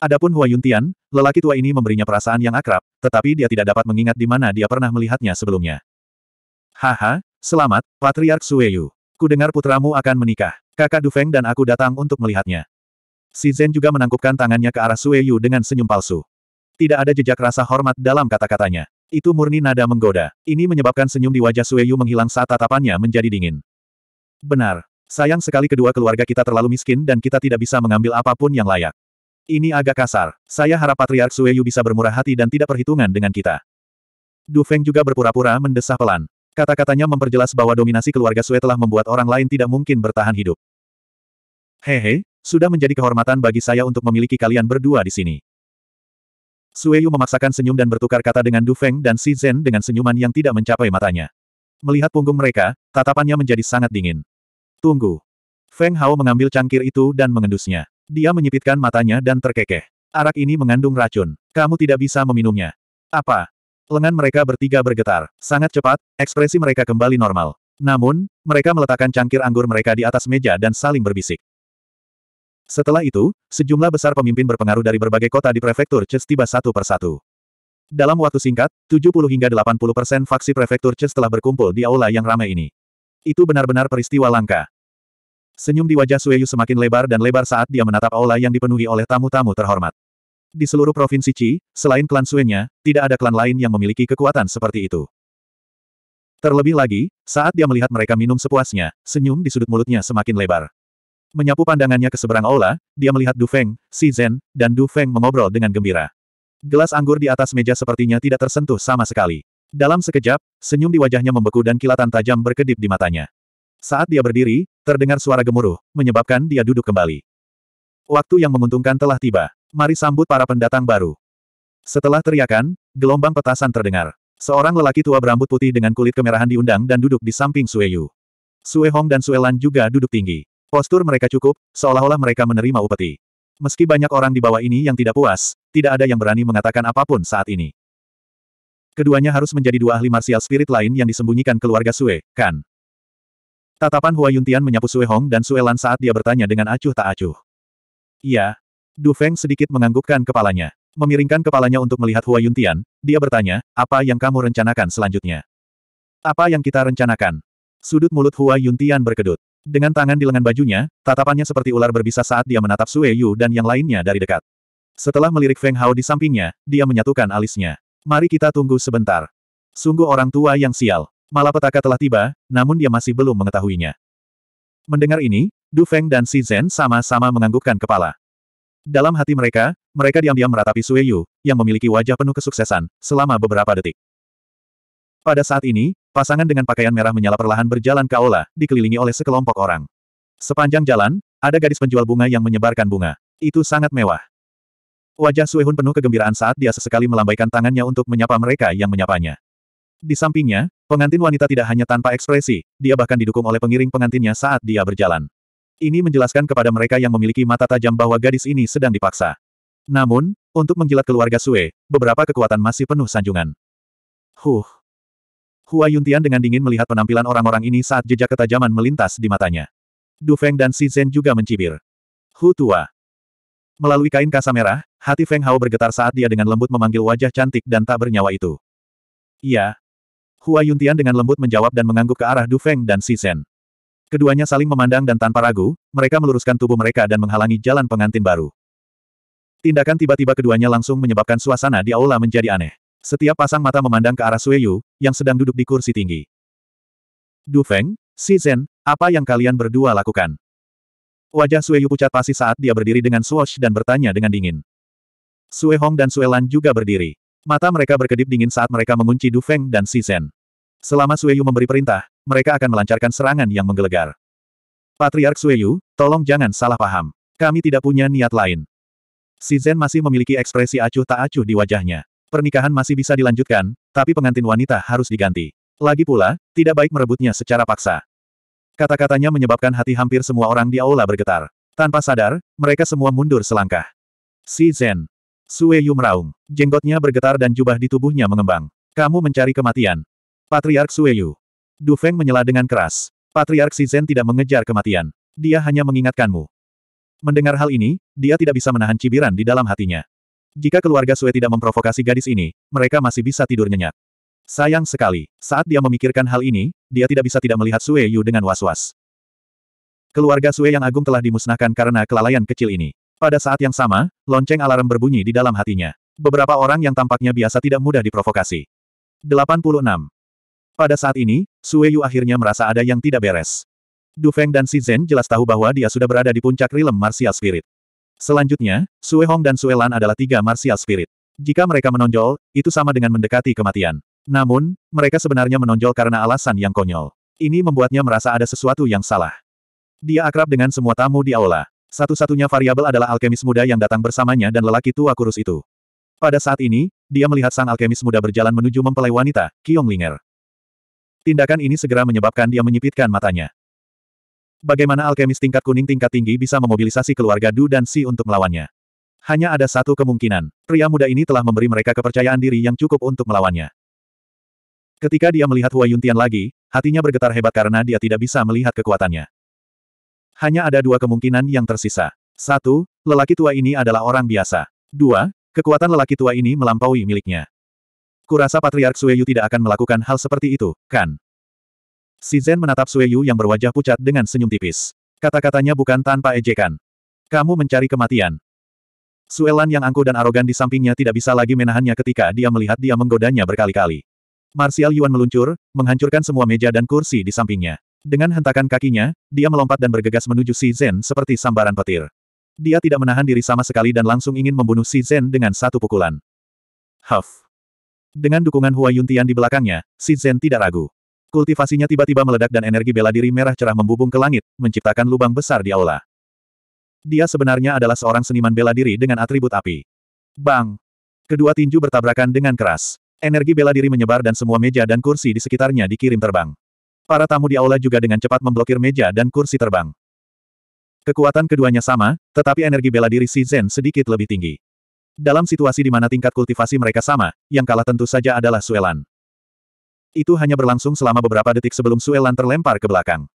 Adapun Hua Yuntian, lelaki tua ini memberinya perasaan yang akrab, tetapi dia tidak dapat mengingat di mana dia pernah melihatnya sebelumnya. Haha, Selamat, Patriark Sueyu. Kudengar putramu akan menikah. Kakak Dufeng dan aku datang untuk melihatnya. Si Zen juga menangkupkan tangannya ke arah Sueyu dengan senyum palsu. Tidak ada jejak rasa hormat dalam kata-katanya. Itu murni nada menggoda. Ini menyebabkan senyum di wajah Sueyu menghilang saat tatapannya menjadi dingin. Benar. Sayang sekali kedua keluarga kita terlalu miskin dan kita tidak bisa mengambil apapun yang layak. Ini agak kasar. Saya harap Patriark Sueyu bisa bermurah hati dan tidak perhitungan dengan kita. Du Feng juga berpura-pura mendesah pelan. Kata-katanya memperjelas bahwa dominasi keluarga Sue telah membuat orang lain tidak mungkin bertahan hidup. Hehe, sudah menjadi kehormatan bagi saya untuk memiliki kalian berdua di sini. Sue Yu memaksakan senyum dan bertukar kata dengan Du Feng dan Si Zhen dengan senyuman yang tidak mencapai matanya. Melihat punggung mereka, tatapannya menjadi sangat dingin. Tunggu. Feng Hao mengambil cangkir itu dan mengendusnya. Dia menyipitkan matanya dan terkekeh. Arak ini mengandung racun. Kamu tidak bisa meminumnya. Apa? Lengan mereka bertiga bergetar. Sangat cepat, ekspresi mereka kembali normal. Namun, mereka meletakkan cangkir anggur mereka di atas meja dan saling berbisik. Setelah itu, sejumlah besar pemimpin berpengaruh dari berbagai kota di prefektur Chess tiba satu persatu. Dalam waktu singkat, 70 hingga 80 persen faksi prefektur Chess telah berkumpul di aula yang ramai ini. Itu benar-benar peristiwa langka. Senyum di wajah Sueyu semakin lebar dan lebar saat dia menatap aula yang dipenuhi oleh tamu-tamu terhormat. Di seluruh provinsi Qi, selain klan Suenya, tidak ada klan lain yang memiliki kekuatan seperti itu. Terlebih lagi, saat dia melihat mereka minum sepuasnya, senyum di sudut mulutnya semakin lebar. Menyapu pandangannya ke seberang aula, dia melihat Du Feng, Si Zhen, dan Du Feng mengobrol dengan gembira. Gelas anggur di atas meja sepertinya tidak tersentuh sama sekali. Dalam sekejap, senyum di wajahnya membeku dan kilatan tajam berkedip di matanya. Saat dia berdiri, terdengar suara gemuruh, menyebabkan dia duduk kembali. Waktu yang menguntungkan telah tiba. Mari sambut para pendatang baru. Setelah teriakan, gelombang petasan terdengar. Seorang lelaki tua berambut putih dengan kulit kemerahan diundang dan duduk di samping Sue Yu. Sue Hong dan Sue Lan juga duduk tinggi. Postur mereka cukup, seolah-olah mereka menerima upeti. Meski banyak orang di bawah ini yang tidak puas, tidak ada yang berani mengatakan apapun saat ini. Keduanya harus menjadi dua ahli martial spirit lain yang disembunyikan keluarga Sue, kan? Tatapan Hua Yuntian menyapu Sue Hong dan Sue Lan saat dia bertanya dengan acuh tak acuh. Iya. Du Feng sedikit menganggukkan kepalanya. Memiringkan kepalanya untuk melihat Hua Yuntian, dia bertanya, apa yang kamu rencanakan selanjutnya? Apa yang kita rencanakan? Sudut mulut Hua Yuntian berkedut. Dengan tangan di lengan bajunya, tatapannya seperti ular berbisa saat dia menatap Sue Yu dan yang lainnya dari dekat. Setelah melirik Feng Hao di sampingnya, dia menyatukan alisnya. Mari kita tunggu sebentar. Sungguh orang tua yang sial. Malapetaka telah tiba, namun dia masih belum mengetahuinya. Mendengar ini, Du Feng dan Si Zhen sama-sama menganggukkan kepala. Dalam hati mereka, mereka diam-diam meratapi Sue Yu, yang memiliki wajah penuh kesuksesan, selama beberapa detik. Pada saat ini, pasangan dengan pakaian merah menyala perlahan berjalan ke aula, dikelilingi oleh sekelompok orang. Sepanjang jalan, ada gadis penjual bunga yang menyebarkan bunga. Itu sangat mewah. Wajah Suehun penuh kegembiraan saat dia sesekali melambaikan tangannya untuk menyapa mereka yang menyapanya. Di sampingnya, pengantin wanita tidak hanya tanpa ekspresi, dia bahkan didukung oleh pengiring pengantinnya saat dia berjalan. Ini menjelaskan kepada mereka yang memiliki mata tajam bahwa gadis ini sedang dipaksa. Namun, untuk menjilat keluarga Sue, beberapa kekuatan masih penuh sanjungan. Huh. Hua Yuntian dengan dingin melihat penampilan orang-orang ini saat jejak ketajaman melintas di matanya. Du Feng dan Si Zhen juga mencibir. Hu tua. Melalui kain kasa merah, hati Feng Hao bergetar saat dia dengan lembut memanggil wajah cantik dan tak bernyawa itu. Iya. Hua Yuntian dengan lembut menjawab dan mengangguk ke arah Du Feng dan Si Zhen. Keduanya saling memandang dan tanpa ragu, mereka meluruskan tubuh mereka dan menghalangi jalan pengantin baru. Tindakan tiba-tiba keduanya langsung menyebabkan suasana di aula menjadi aneh. Setiap pasang mata memandang ke arah Sueyu, yang sedang duduk di kursi tinggi. Du Feng, Si Zhen, apa yang kalian berdua lakukan? Wajah Sueyu pucat pasi saat dia berdiri dengan swash dan bertanya dengan dingin. Sue Hong dan Sue Lan juga berdiri. Mata mereka berkedip dingin saat mereka mengunci Du Feng dan Si Zhen. Selama Sueyu memberi perintah, mereka akan melancarkan serangan yang menggelegar. Patriark Sueyu, tolong jangan salah paham. Kami tidak punya niat lain. Si Zen masih memiliki ekspresi acuh tak acuh di wajahnya. Pernikahan masih bisa dilanjutkan, tapi pengantin wanita harus diganti. Lagi pula, tidak baik merebutnya secara paksa. Kata-katanya menyebabkan hati hampir semua orang di aula bergetar. Tanpa sadar, mereka semua mundur selangkah. Si Zen. Sueyu meraung. Jenggotnya bergetar dan jubah di tubuhnya mengembang. Kamu mencari kematian. Patriark Sueyu, Du Feng menyela dengan keras. Patriark Shizhen tidak mengejar kematian. Dia hanya mengingatkanmu. Mendengar hal ini, dia tidak bisa menahan cibiran di dalam hatinya. Jika keluarga Sue tidak memprovokasi gadis ini, mereka masih bisa tidur nyenyak. Sayang sekali, saat dia memikirkan hal ini, dia tidak bisa tidak melihat Sue Yu dengan was-was. Keluarga Sue yang agung telah dimusnahkan karena kelalaian kecil ini. Pada saat yang sama, lonceng alarm berbunyi di dalam hatinya. Beberapa orang yang tampaknya biasa tidak mudah diprovokasi. 86. Pada saat ini, Sue Yu akhirnya merasa ada yang tidak beres. Du Feng dan Si Zhen jelas tahu bahwa dia sudah berada di puncak rilem martial spirit. Selanjutnya, Sue Hong dan Sue Lan adalah tiga martial spirit. Jika mereka menonjol, itu sama dengan mendekati kematian. Namun, mereka sebenarnya menonjol karena alasan yang konyol. Ini membuatnya merasa ada sesuatu yang salah. Dia akrab dengan semua tamu di aula. Satu-satunya variabel adalah alkemis muda yang datang bersamanya dan lelaki tua kurus itu. Pada saat ini, dia melihat sang alkemis muda berjalan menuju mempelai wanita, Kiong Linger. Tindakan ini segera menyebabkan dia menyipitkan matanya. Bagaimana alkemis tingkat kuning tingkat tinggi bisa memobilisasi keluarga Du dan Si untuk melawannya? Hanya ada satu kemungkinan. Pria muda ini telah memberi mereka kepercayaan diri yang cukup untuk melawannya. Ketika dia melihat Hua Yuntian lagi, hatinya bergetar hebat karena dia tidak bisa melihat kekuatannya. Hanya ada dua kemungkinan yang tersisa. Satu, lelaki tua ini adalah orang biasa. Dua, kekuatan lelaki tua ini melampaui miliknya. Kurasa Patriark Sueyu tidak akan melakukan hal seperti itu, kan? Si Zen menatap Sueyu yang berwajah pucat dengan senyum tipis. Kata-katanya bukan tanpa ejekan. Kamu mencari kematian. Suelan yang angkuh dan arogan di sampingnya tidak bisa lagi menahannya ketika dia melihat dia menggodanya berkali-kali. Martial Yuan meluncur, menghancurkan semua meja dan kursi di sampingnya. Dengan hentakan kakinya, dia melompat dan bergegas menuju Si Zen seperti sambaran petir. Dia tidak menahan diri sama sekali dan langsung ingin membunuh Si Zen dengan satu pukulan. Huff. Dengan dukungan Hua Yuntian di belakangnya, Si Zhen tidak ragu. Kultivasinya tiba-tiba meledak dan energi bela diri merah cerah membubung ke langit, menciptakan lubang besar di aula. Dia sebenarnya adalah seorang seniman bela diri dengan atribut api. Bang! Kedua tinju bertabrakan dengan keras. Energi bela diri menyebar dan semua meja dan kursi di sekitarnya dikirim terbang. Para tamu di aula juga dengan cepat memblokir meja dan kursi terbang. Kekuatan keduanya sama, tetapi energi bela diri Si Zen sedikit lebih tinggi. Dalam situasi di mana tingkat kultivasi mereka sama, yang kalah tentu saja adalah Suelan. Itu hanya berlangsung selama beberapa detik sebelum Suelan terlempar ke belakang.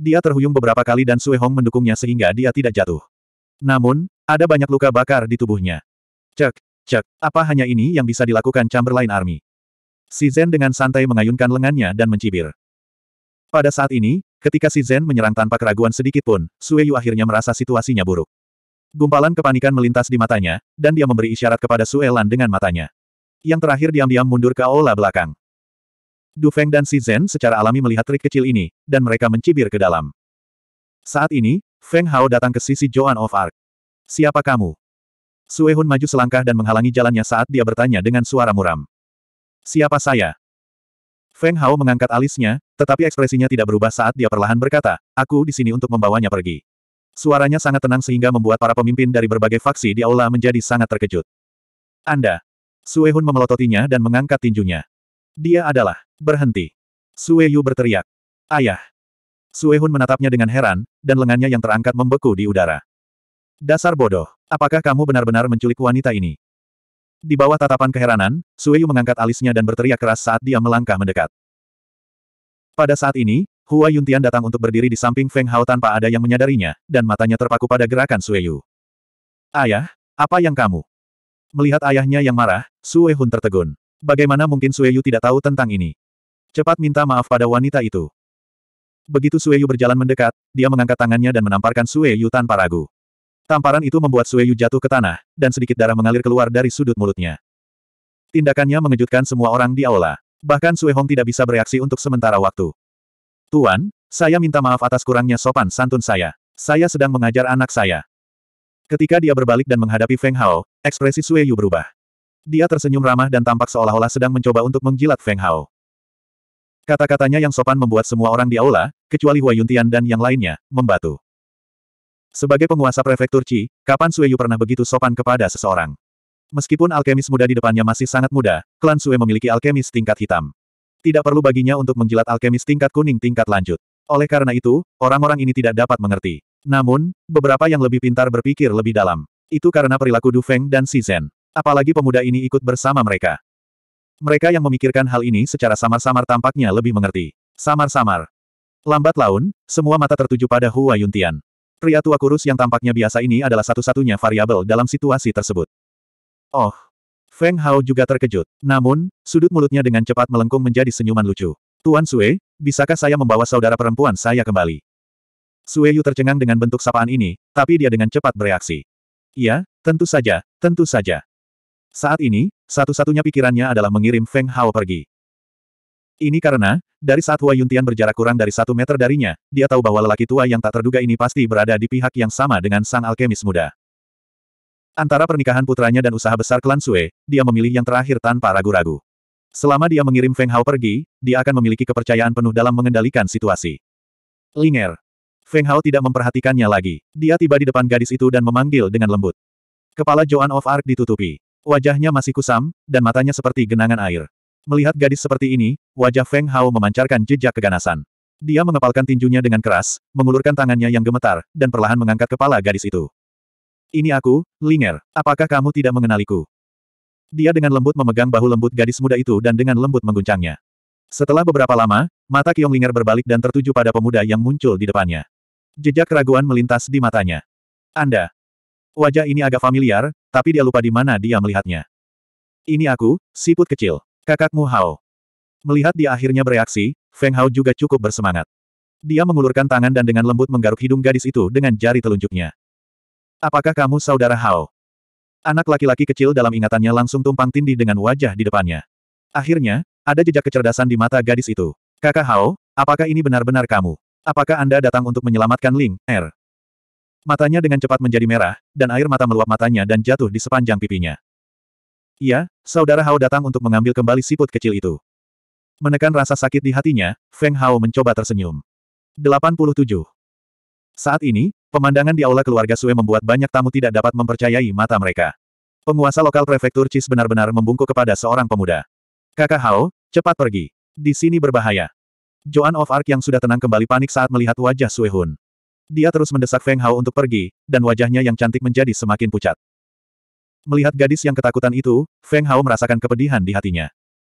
Dia terhuyung beberapa kali dan Sue Hong mendukungnya sehingga dia tidak jatuh. Namun, ada banyak luka bakar di tubuhnya. Cek, cek, apa hanya ini yang bisa dilakukan Chamberlain Army? Si Zen dengan santai mengayunkan lengannya dan mencibir. Pada saat ini, ketika si Zen menyerang tanpa keraguan sedikit pun, Sue Yu akhirnya merasa situasinya buruk. Gumpalan kepanikan melintas di matanya, dan dia memberi isyarat kepada Suelan dengan matanya. Yang terakhir diam-diam mundur ke aula belakang. Du Feng dan Si Zhen secara alami melihat trik kecil ini, dan mereka mencibir ke dalam. Saat ini, Feng Hao datang ke sisi Joan of Arc. Siapa kamu? Sue Hun maju selangkah dan menghalangi jalannya saat dia bertanya dengan suara muram. Siapa saya? Feng Hao mengangkat alisnya, tetapi ekspresinya tidak berubah saat dia perlahan berkata, aku di sini untuk membawanya pergi. Suaranya sangat tenang sehingga membuat para pemimpin dari berbagai faksi di aula menjadi sangat terkejut. Anda. Sue Hun memelototinya dan mengangkat tinjunya. Dia adalah. Berhenti. Sue Yu berteriak. Ayah. Sue Hun menatapnya dengan heran, dan lengannya yang terangkat membeku di udara. Dasar bodoh. Apakah kamu benar-benar menculik wanita ini? Di bawah tatapan keheranan, Sue Yu mengangkat alisnya dan berteriak keras saat dia melangkah mendekat. Pada saat ini, Hua Yuntian datang untuk berdiri di samping Feng Hao tanpa ada yang menyadarinya, dan matanya terpaku pada gerakan Sue Yu. Ayah, apa yang kamu? Melihat ayahnya yang marah, Sue Hun tertegun. Bagaimana mungkin Sue Yu tidak tahu tentang ini? Cepat minta maaf pada wanita itu. Begitu Sue Yu berjalan mendekat, dia mengangkat tangannya dan menamparkan Sue Yu tanpa ragu. Tamparan itu membuat Sue Yu jatuh ke tanah, dan sedikit darah mengalir keluar dari sudut mulutnya. Tindakannya mengejutkan semua orang di aula. Bahkan Sue Hong tidak bisa bereaksi untuk sementara waktu. Tuan, saya minta maaf atas kurangnya sopan santun saya. Saya sedang mengajar anak saya. Ketika dia berbalik dan menghadapi Feng Hao, ekspresi Sue Yu berubah. Dia tersenyum ramah dan tampak seolah-olah sedang mencoba untuk menjilat Feng Hao. Kata-katanya yang sopan membuat semua orang di aula, kecuali Hua Yuntian dan yang lainnya, membatu. Sebagai penguasa prefektur Qi, kapan Sue Yu pernah begitu sopan kepada seseorang? Meskipun alkemis muda di depannya masih sangat muda, klan Sue memiliki alkemis tingkat hitam. Tidak perlu baginya untuk menjilat alkemis tingkat kuning tingkat lanjut. Oleh karena itu, orang-orang ini tidak dapat mengerti. Namun, beberapa yang lebih pintar berpikir lebih dalam. Itu karena perilaku Du Feng dan Si Zhen. Apalagi pemuda ini ikut bersama mereka. Mereka yang memikirkan hal ini secara samar-samar tampaknya lebih mengerti. Samar-samar. Lambat laun, semua mata tertuju pada Hua Yuntian. Pria tua kurus yang tampaknya biasa ini adalah satu-satunya variabel dalam situasi tersebut. Oh, Feng Hao juga terkejut. Namun, sudut mulutnya dengan cepat melengkung menjadi senyuman lucu. Tuan Sue, bisakah saya membawa saudara perempuan saya kembali? Sue Yu tercengang dengan bentuk sapaan ini, tapi dia dengan cepat bereaksi. Iya, tentu saja, tentu saja. Saat ini, satu-satunya pikirannya adalah mengirim Feng Hao pergi. Ini karena, dari saat Hua Yuntian berjarak kurang dari satu meter darinya, dia tahu bahwa lelaki tua yang tak terduga ini pasti berada di pihak yang sama dengan sang alkemis muda. Antara pernikahan putranya dan usaha besar klan Sue, dia memilih yang terakhir tanpa ragu-ragu. Selama dia mengirim Feng Hao pergi, dia akan memiliki kepercayaan penuh dalam mengendalikan situasi. Linger. Feng Hao tidak memperhatikannya lagi. Dia tiba di depan gadis itu dan memanggil dengan lembut. Kepala Joan of Arc ditutupi. Wajahnya masih kusam, dan matanya seperti genangan air. Melihat gadis seperti ini, wajah Feng Hao memancarkan jejak keganasan. Dia mengepalkan tinjunya dengan keras, mengulurkan tangannya yang gemetar, dan perlahan mengangkat kepala gadis itu. Ini aku, Linger. Apakah kamu tidak mengenaliku? Dia dengan lembut memegang bahu lembut gadis muda itu dan dengan lembut mengguncangnya. Setelah beberapa lama, mata Kiong Linger berbalik dan tertuju pada pemuda yang muncul di depannya. Jejak keraguan melintas di matanya. Anda. Wajah ini agak familiar, tapi dia lupa di mana dia melihatnya. Ini aku, siput kecil. Kakakmu Hao. Melihat dia akhirnya bereaksi, Feng Hao juga cukup bersemangat. Dia mengulurkan tangan dan dengan lembut menggaruk hidung gadis itu dengan jari telunjuknya. Apakah kamu saudara Hao? Anak laki-laki kecil dalam ingatannya langsung tumpang tindih dengan wajah di depannya. Akhirnya, ada jejak kecerdasan di mata gadis itu. Kakak Hao, apakah ini benar-benar kamu? Apakah Anda datang untuk menyelamatkan Ling, Er? Matanya dengan cepat menjadi merah, dan air mata meluap matanya dan jatuh di sepanjang pipinya. Iya, saudara Hao datang untuk mengambil kembali siput kecil itu. Menekan rasa sakit di hatinya, Feng Hao mencoba tersenyum. 87. Saat ini, Pemandangan di aula keluarga Sue membuat banyak tamu tidak dapat mempercayai mata mereka. Penguasa lokal prefektur Cis benar-benar membungkuk kepada seorang pemuda. Kakak Hao, cepat pergi. Di sini berbahaya. Joan of Arc yang sudah tenang kembali panik saat melihat wajah Sue Hun. Dia terus mendesak Feng Hao untuk pergi, dan wajahnya yang cantik menjadi semakin pucat. Melihat gadis yang ketakutan itu, Feng Hao merasakan kepedihan di hatinya.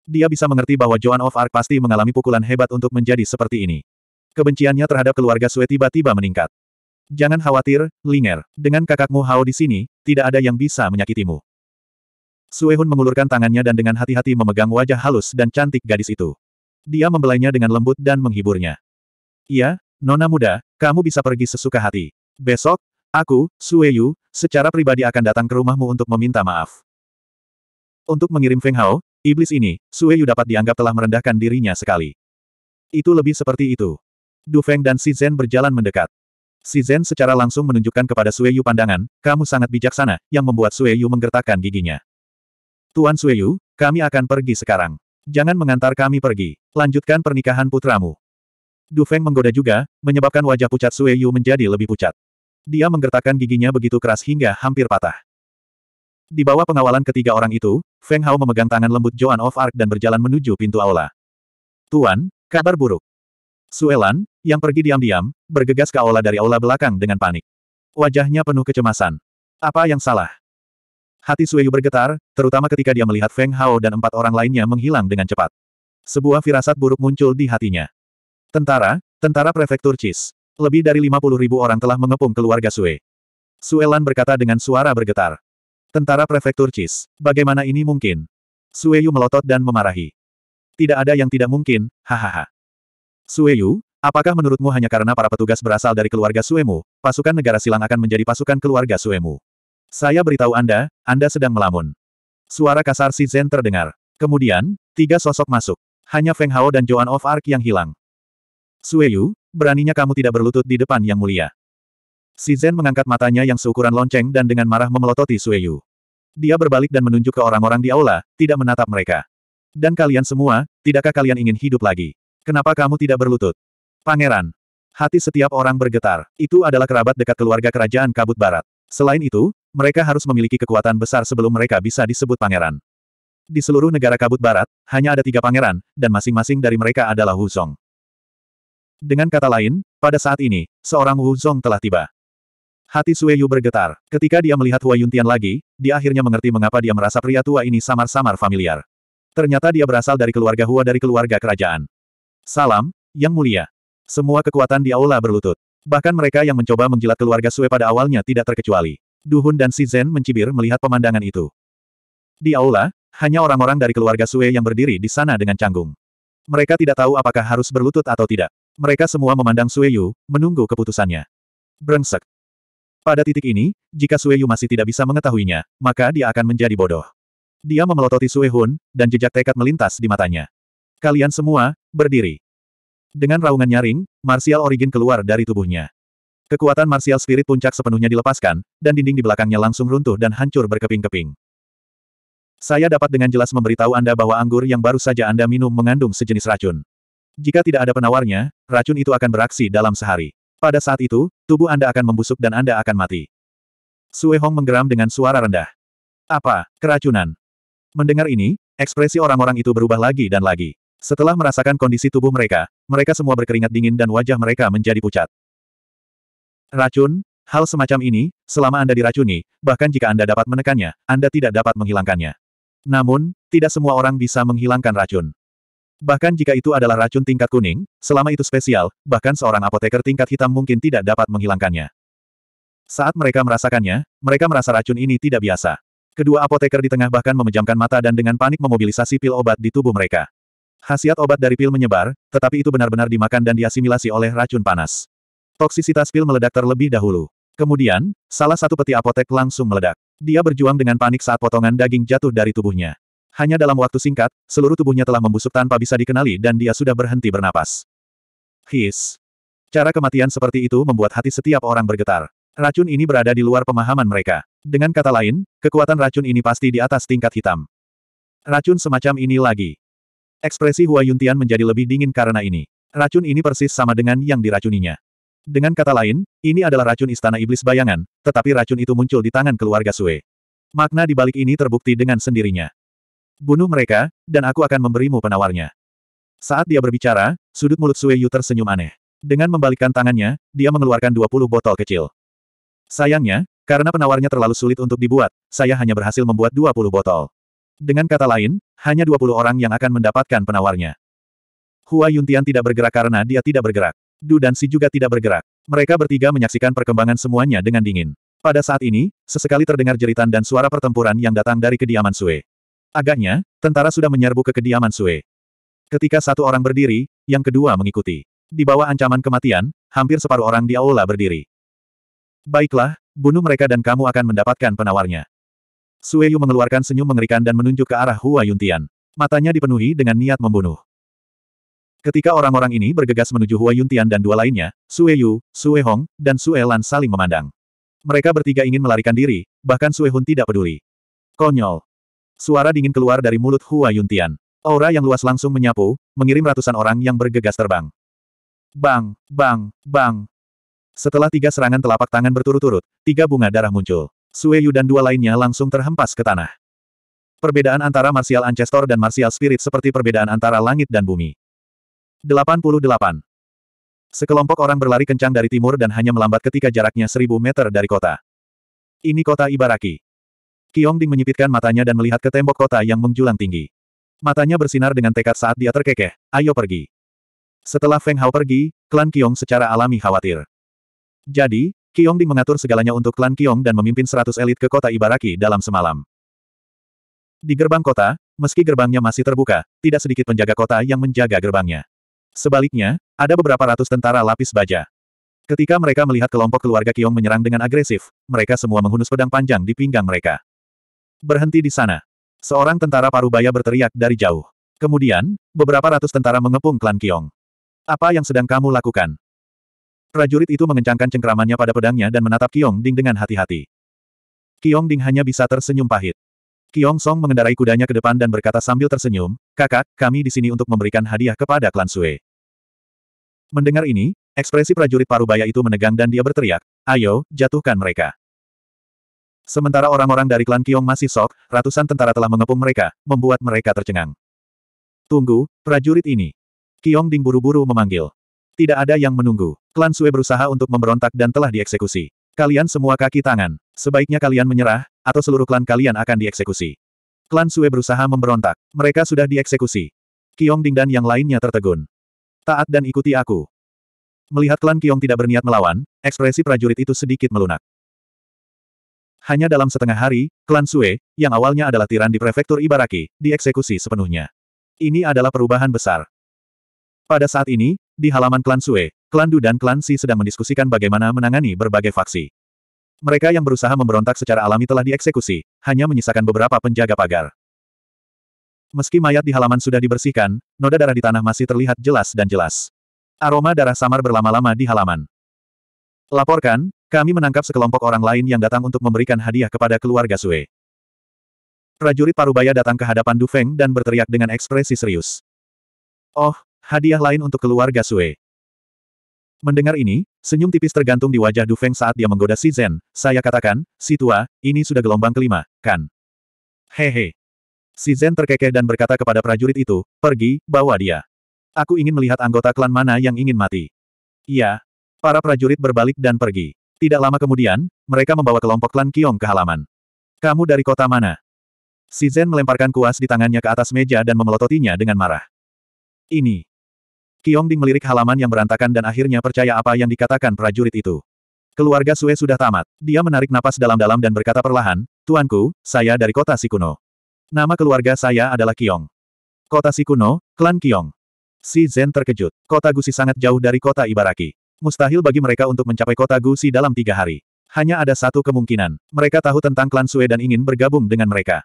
Dia bisa mengerti bahwa Joan of Arc pasti mengalami pukulan hebat untuk menjadi seperti ini. Kebenciannya terhadap keluarga Sue tiba-tiba meningkat. Jangan khawatir, Linger. Dengan kakakmu Hao di sini, tidak ada yang bisa menyakitimu. Suehun mengulurkan tangannya dan dengan hati-hati memegang wajah halus dan cantik gadis itu. Dia membelainya dengan lembut dan menghiburnya. Iya, Nona muda, kamu bisa pergi sesuka hati. Besok, aku, Sueyu, secara pribadi akan datang ke rumahmu untuk meminta maaf. Untuk mengirim Feng Hao, iblis ini, Sueyu dapat dianggap telah merendahkan dirinya sekali. Itu lebih seperti itu. Du Feng dan Si Zhen berjalan mendekat. Si Zen secara langsung menunjukkan kepada Yu pandangan, kamu sangat bijaksana, yang membuat Yu menggertakkan giginya. Tuan Yu, kami akan pergi sekarang. Jangan mengantar kami pergi. Lanjutkan pernikahan putramu. Du Feng menggoda juga, menyebabkan wajah pucat Yu menjadi lebih pucat. Dia menggertakkan giginya begitu keras hingga hampir patah. Di bawah pengawalan ketiga orang itu, Feng Hao memegang tangan lembut Joan of Arc dan berjalan menuju pintu aula. Tuan, kabar buruk. Suelan, yang pergi diam-diam, bergegas ke aula dari aula belakang dengan panik. Wajahnya penuh kecemasan. Apa yang salah? Hati Sueyu bergetar, terutama ketika dia melihat Feng Hao dan empat orang lainnya menghilang dengan cepat. Sebuah firasat buruk muncul di hatinya. Tentara, tentara prefektur Cis. Lebih dari 50 ribu orang telah mengepung keluarga Sue. Suelan berkata dengan suara bergetar. Tentara prefektur Cis, bagaimana ini mungkin? Sueyu melotot dan memarahi. Tidak ada yang tidak mungkin, hahaha. Sueyu, apakah menurutmu hanya karena para petugas berasal dari keluarga Suemu, pasukan negara silang akan menjadi pasukan keluarga Suemu? Saya beritahu Anda, Anda sedang melamun. Suara kasar si Zen terdengar. Kemudian, tiga sosok masuk. Hanya Feng Hao dan Joan of Arc yang hilang. Sueyu, beraninya kamu tidak berlutut di depan yang mulia. Si Zen mengangkat matanya yang seukuran lonceng dan dengan marah memelototi Sueyu. Dia berbalik dan menunjuk ke orang-orang di aula, tidak menatap mereka. Dan kalian semua, tidakkah kalian ingin hidup lagi? Kenapa kamu tidak berlutut? Pangeran. Hati setiap orang bergetar. Itu adalah kerabat dekat keluarga kerajaan Kabut Barat. Selain itu, mereka harus memiliki kekuatan besar sebelum mereka bisa disebut pangeran. Di seluruh negara Kabut Barat, hanya ada tiga pangeran, dan masing-masing dari mereka adalah Wuzong. Dengan kata lain, pada saat ini, seorang Wuzong telah tiba. Hati Sue Yu bergetar. Ketika dia melihat Hua Yuntian lagi, dia akhirnya mengerti mengapa dia merasa pria tua ini samar-samar familiar. Ternyata dia berasal dari keluarga Hua dari keluarga kerajaan. Salam, Yang Mulia. Semua kekuatan di aula berlutut. Bahkan mereka yang mencoba menjilat keluarga Sue pada awalnya tidak terkecuali. Duhun dan Zen mencibir melihat pemandangan itu. Di aula, hanya orang-orang dari keluarga Sue yang berdiri di sana dengan canggung. Mereka tidak tahu apakah harus berlutut atau tidak. Mereka semua memandang Sue Yu, menunggu keputusannya. Brengsek. Pada titik ini, jika Sue Yu masih tidak bisa mengetahuinya, maka dia akan menjadi bodoh. Dia memelototi Sue Hun, dan jejak tekad melintas di matanya. Kalian semua, berdiri. Dengan raungan nyaring, Martial Origin keluar dari tubuhnya. Kekuatan Martial Spirit puncak sepenuhnya dilepaskan, dan dinding di belakangnya langsung runtuh dan hancur berkeping-keping. Saya dapat dengan jelas memberitahu Anda bahwa anggur yang baru saja Anda minum mengandung sejenis racun. Jika tidak ada penawarnya, racun itu akan beraksi dalam sehari. Pada saat itu, tubuh Anda akan membusuk dan Anda akan mati. Sue Hong menggeram dengan suara rendah. Apa, keracunan? Mendengar ini, ekspresi orang-orang itu berubah lagi dan lagi. Setelah merasakan kondisi tubuh mereka, mereka semua berkeringat dingin dan wajah mereka menjadi pucat. Racun, hal semacam ini, selama Anda diracuni, bahkan jika Anda dapat menekannya, Anda tidak dapat menghilangkannya. Namun, tidak semua orang bisa menghilangkan racun. Bahkan jika itu adalah racun tingkat kuning, selama itu spesial, bahkan seorang apoteker tingkat hitam mungkin tidak dapat menghilangkannya. Saat mereka merasakannya, mereka merasa racun ini tidak biasa. Kedua apoteker di tengah bahkan memejamkan mata dan dengan panik memobilisasi pil obat di tubuh mereka. Khasiat obat dari pil menyebar, tetapi itu benar-benar dimakan dan diasimilasi oleh racun panas. Toksisitas pil meledak terlebih dahulu. Kemudian, salah satu peti apotek langsung meledak. Dia berjuang dengan panik saat potongan daging jatuh dari tubuhnya. Hanya dalam waktu singkat, seluruh tubuhnya telah membusuk tanpa bisa dikenali dan dia sudah berhenti bernapas. His. Cara kematian seperti itu membuat hati setiap orang bergetar. Racun ini berada di luar pemahaman mereka. Dengan kata lain, kekuatan racun ini pasti di atas tingkat hitam. Racun semacam ini lagi. Ekspresi Hua Yuntian menjadi lebih dingin karena ini. Racun ini persis sama dengan yang diracuninya. Dengan kata lain, ini adalah racun istana iblis bayangan, tetapi racun itu muncul di tangan keluarga Sue. Makna di balik ini terbukti dengan sendirinya. Bunuh mereka, dan aku akan memberimu penawarnya. Saat dia berbicara, sudut mulut Sue Yu tersenyum aneh. Dengan membalikkan tangannya, dia mengeluarkan 20 botol kecil. Sayangnya, karena penawarnya terlalu sulit untuk dibuat, saya hanya berhasil membuat 20 botol. Dengan kata lain, hanya 20 orang yang akan mendapatkan penawarnya. Hua Yuntian tidak bergerak karena dia tidak bergerak. Du dan Si juga tidak bergerak. Mereka bertiga menyaksikan perkembangan semuanya dengan dingin. Pada saat ini, sesekali terdengar jeritan dan suara pertempuran yang datang dari kediaman Sue. Agaknya, tentara sudah menyerbu ke kediaman Sue. Ketika satu orang berdiri, yang kedua mengikuti. Di bawah ancaman kematian, hampir separuh orang di aula berdiri. Baiklah, bunuh mereka dan kamu akan mendapatkan penawarnya. Sue Yu mengeluarkan senyum mengerikan dan menunjuk ke arah Hua Yuntian. Matanya dipenuhi dengan niat membunuh. Ketika orang-orang ini bergegas menuju Hua Yuntian dan dua lainnya, Sue Yu, Sue Hong, dan Sue Lan saling memandang. Mereka bertiga ingin melarikan diri, bahkan Sue Hun tidak peduli. Konyol. Suara dingin keluar dari mulut Hua Yuntian. Aura yang luas langsung menyapu, mengirim ratusan orang yang bergegas terbang. Bang, bang, bang. Setelah tiga serangan telapak tangan berturut-turut, tiga bunga darah muncul. Sueyu dan dua lainnya langsung terhempas ke tanah. Perbedaan antara Martial Ancestor dan Martial Spirit seperti perbedaan antara langit dan bumi. 88. Sekelompok orang berlari kencang dari timur dan hanya melambat ketika jaraknya seribu meter dari kota. Ini kota Ibaraki. Kiong Ding menyipitkan matanya dan melihat ke tembok kota yang menjulang tinggi. Matanya bersinar dengan tekad saat dia terkekeh, ayo pergi. Setelah Feng Hao pergi, klan Kiong secara alami khawatir. Jadi, Kiong Ding mengatur segalanya untuk klan Kiong dan memimpin seratus elit ke kota Ibaraki dalam semalam. Di gerbang kota, meski gerbangnya masih terbuka, tidak sedikit penjaga kota yang menjaga gerbangnya. Sebaliknya, ada beberapa ratus tentara lapis baja. Ketika mereka melihat kelompok keluarga Kiong menyerang dengan agresif, mereka semua menghunus pedang panjang di pinggang mereka. Berhenti di sana. Seorang tentara parubaya berteriak dari jauh. Kemudian, beberapa ratus tentara mengepung klan Kiong. Apa yang sedang kamu lakukan? Prajurit itu mengencangkan cengkeramannya pada pedangnya dan menatap Kiong Ding dengan hati-hati. Kiong Ding hanya bisa tersenyum pahit. Kiong Song mengendarai kudanya ke depan dan berkata sambil tersenyum, Kakak, kami di sini untuk memberikan hadiah kepada klan Sue. Mendengar ini, ekspresi prajurit parubaya itu menegang dan dia berteriak, Ayo, jatuhkan mereka. Sementara orang-orang dari klan Kiong masih sok, ratusan tentara telah mengepung mereka, membuat mereka tercengang. Tunggu, prajurit ini. Kiong Ding buru-buru memanggil. Tidak ada yang menunggu. Klan Sue berusaha untuk memberontak dan telah dieksekusi. Kalian semua kaki tangan. Sebaiknya kalian menyerah, atau seluruh klan kalian akan dieksekusi. Klan Sue berusaha memberontak. Mereka sudah dieksekusi. Kiong Ding dan yang lainnya tertegun. Taat dan ikuti aku. Melihat klan Kiong tidak berniat melawan, ekspresi prajurit itu sedikit melunak. Hanya dalam setengah hari, klan Sue, yang awalnya adalah tiran di prefektur Ibaraki, dieksekusi sepenuhnya. Ini adalah perubahan besar. Pada saat ini, di halaman klan Sue, klan Du dan klan Si sedang mendiskusikan bagaimana menangani berbagai faksi. Mereka yang berusaha memberontak secara alami telah dieksekusi, hanya menyisakan beberapa penjaga pagar. Meski mayat di halaman sudah dibersihkan, noda darah di tanah masih terlihat jelas dan jelas. Aroma darah samar berlama-lama di halaman. Laporkan, kami menangkap sekelompok orang lain yang datang untuk memberikan hadiah kepada keluarga Sue. Prajurit Parubaya datang ke hadapan Du Feng dan berteriak dengan ekspresi serius. Oh, Hadiah lain untuk keluarga Sue. Mendengar ini, senyum tipis tergantung di wajah Du Feng saat dia menggoda si Zen. Saya katakan, si tua, ini sudah gelombang kelima, kan? Hehe. Si Zen terkekeh dan berkata kepada prajurit itu, pergi, bawa dia. Aku ingin melihat anggota klan mana yang ingin mati. Iya. Para prajurit berbalik dan pergi. Tidak lama kemudian, mereka membawa kelompok klan Kiong ke halaman. Kamu dari kota mana? Si Zen melemparkan kuas di tangannya ke atas meja dan memelototinya dengan marah. Ini. Ding melirik halaman yang berantakan dan akhirnya percaya apa yang dikatakan prajurit itu. Keluarga Sue sudah tamat. Dia menarik napas dalam-dalam dan berkata perlahan, Tuanku, saya dari kota Sikuno. Nama keluarga saya adalah Kiong. Kota Sikuno, klan Kiong. Si Zen terkejut. Kota Gusi sangat jauh dari kota Ibaraki. Mustahil bagi mereka untuk mencapai kota Gusi dalam tiga hari. Hanya ada satu kemungkinan. Mereka tahu tentang klan Sue dan ingin bergabung dengan mereka.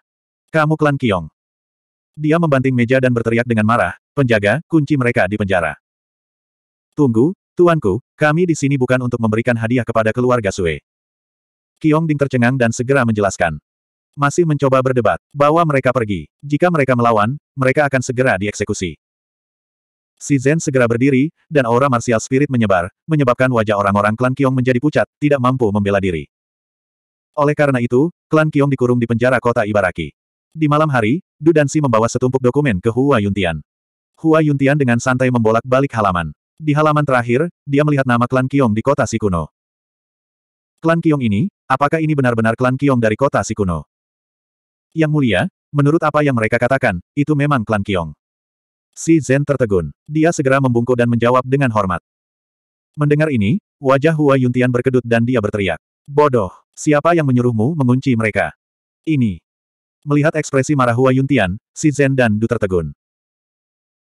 Kamu klan Kiong. Dia membanting meja dan berteriak dengan marah, penjaga, kunci mereka di penjara. Tunggu, tuanku, kami di sini bukan untuk memberikan hadiah kepada keluarga Sue. Kiong Ding tercengang dan segera menjelaskan. Masih mencoba berdebat, bawa mereka pergi. Jika mereka melawan, mereka akan segera dieksekusi. Si Zen segera berdiri, dan aura martial spirit menyebar, menyebabkan wajah orang-orang klan Kiong menjadi pucat, tidak mampu membela diri. Oleh karena itu, klan Kiong dikurung di penjara kota Ibaraki. Di malam hari, Du Dansi membawa setumpuk dokumen ke Hua Yuntian. Hua Yuntian dengan santai membolak-balik halaman. Di halaman terakhir, dia melihat nama klan Kiong di kota Sikuno. Klan Kiong ini, apakah ini benar-benar klan Kiong dari kota Sikuno? Yang mulia, menurut apa yang mereka katakan, itu memang klan Kiong. Si Zen tertegun. Dia segera membungkuk dan menjawab dengan hormat. Mendengar ini, wajah Hua Yuntian berkedut dan dia berteriak. Bodoh, siapa yang menyuruhmu mengunci mereka? Ini, Melihat ekspresi marah Hua Yuntian, si Zhen dan Du tertegun.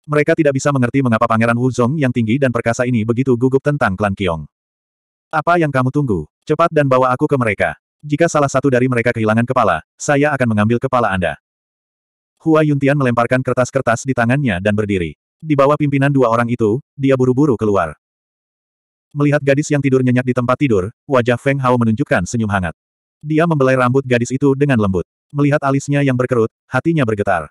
Mereka tidak bisa mengerti mengapa Pangeran Zong yang tinggi dan perkasa ini begitu gugup tentang klan Qiong. Apa yang kamu tunggu? Cepat dan bawa aku ke mereka. Jika salah satu dari mereka kehilangan kepala, saya akan mengambil kepala Anda. Hua Yuntian melemparkan kertas-kertas di tangannya dan berdiri. Di bawah pimpinan dua orang itu, dia buru-buru keluar. Melihat gadis yang tidur nyenyak di tempat tidur, wajah Feng Hao menunjukkan senyum hangat. Dia membelai rambut gadis itu dengan lembut. Melihat alisnya yang berkerut, hatinya bergetar.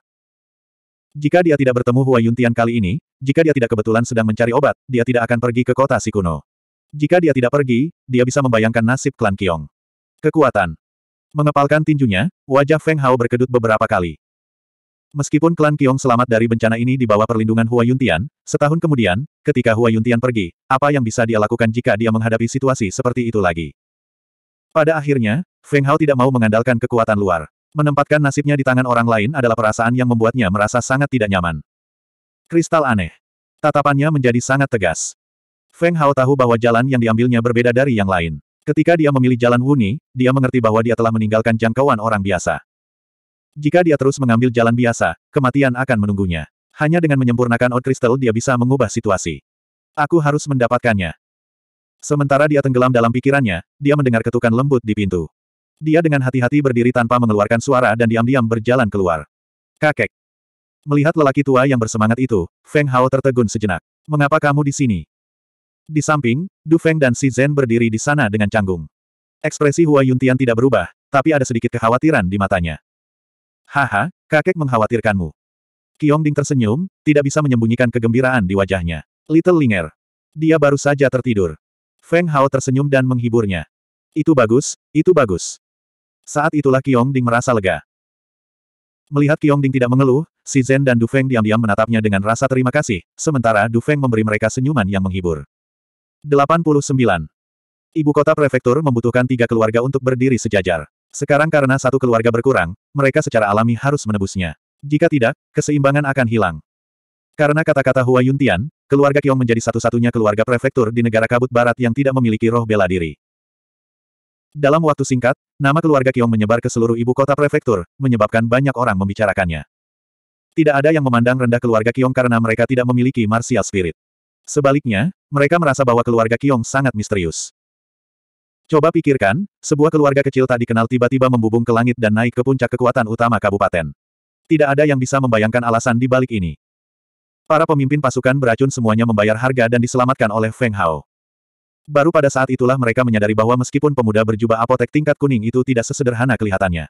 Jika dia tidak bertemu Hua Yuntian kali ini, jika dia tidak kebetulan sedang mencari obat, dia tidak akan pergi ke kota Sikuno. Jika dia tidak pergi, dia bisa membayangkan nasib klan Kiong. Kekuatan. Mengepalkan tinjunya, wajah Feng Hao berkedut beberapa kali. Meskipun klan Kiong selamat dari bencana ini di bawah perlindungan Hua Yuntian, setahun kemudian, ketika Hua Yuntian pergi, apa yang bisa dia lakukan jika dia menghadapi situasi seperti itu lagi? Pada akhirnya, Feng Hao tidak mau mengandalkan kekuatan luar. Menempatkan nasibnya di tangan orang lain adalah perasaan yang membuatnya merasa sangat tidak nyaman. Kristal aneh. Tatapannya menjadi sangat tegas. Feng Hao tahu bahwa jalan yang diambilnya berbeda dari yang lain. Ketika dia memilih jalan Wuni, dia mengerti bahwa dia telah meninggalkan jangkauan orang biasa. Jika dia terus mengambil jalan biasa, kematian akan menunggunya. Hanya dengan menyempurnakan Out Crystal dia bisa mengubah situasi. Aku harus mendapatkannya. Sementara dia tenggelam dalam pikirannya, dia mendengar ketukan lembut di pintu. Dia dengan hati-hati berdiri tanpa mengeluarkan suara dan diam-diam berjalan keluar. Kakek. Melihat lelaki tua yang bersemangat itu, Feng Hao tertegun sejenak. Mengapa kamu di sini? Di samping, Du Feng dan Si Zhen berdiri di sana dengan canggung. Ekspresi Hua Yuntian tidak berubah, tapi ada sedikit kekhawatiran di matanya. Haha, kakek mengkhawatirkanmu. Qiong Ding tersenyum, tidak bisa menyembunyikan kegembiraan di wajahnya. Little Linger. Dia baru saja tertidur. Feng Hao tersenyum dan menghiburnya. Itu bagus, itu bagus. Saat itulah Qiong Ding merasa lega. Melihat Qiong Ding tidak mengeluh, si Zen dan Du Feng diam-diam menatapnya dengan rasa terima kasih, sementara Du Feng memberi mereka senyuman yang menghibur. 89. Ibu kota prefektur membutuhkan tiga keluarga untuk berdiri sejajar. Sekarang karena satu keluarga berkurang, mereka secara alami harus menebusnya. Jika tidak, keseimbangan akan hilang. Karena kata-kata Hua Yuntian, keluarga Qiong menjadi satu-satunya keluarga prefektur di negara kabut barat yang tidak memiliki roh bela diri. Dalam waktu singkat, nama keluarga Kiong menyebar ke seluruh ibu kota prefektur, menyebabkan banyak orang membicarakannya. Tidak ada yang memandang rendah keluarga Kiong karena mereka tidak memiliki martial spirit. Sebaliknya, mereka merasa bahwa keluarga Kiong sangat misterius. Coba pikirkan, sebuah keluarga kecil tak dikenal tiba-tiba membubung ke langit dan naik ke puncak kekuatan utama kabupaten. Tidak ada yang bisa membayangkan alasan di balik ini. Para pemimpin pasukan beracun semuanya membayar harga dan diselamatkan oleh Feng Hao. Baru pada saat itulah mereka menyadari bahwa meskipun pemuda berjubah apotek tingkat kuning itu tidak sesederhana kelihatannya.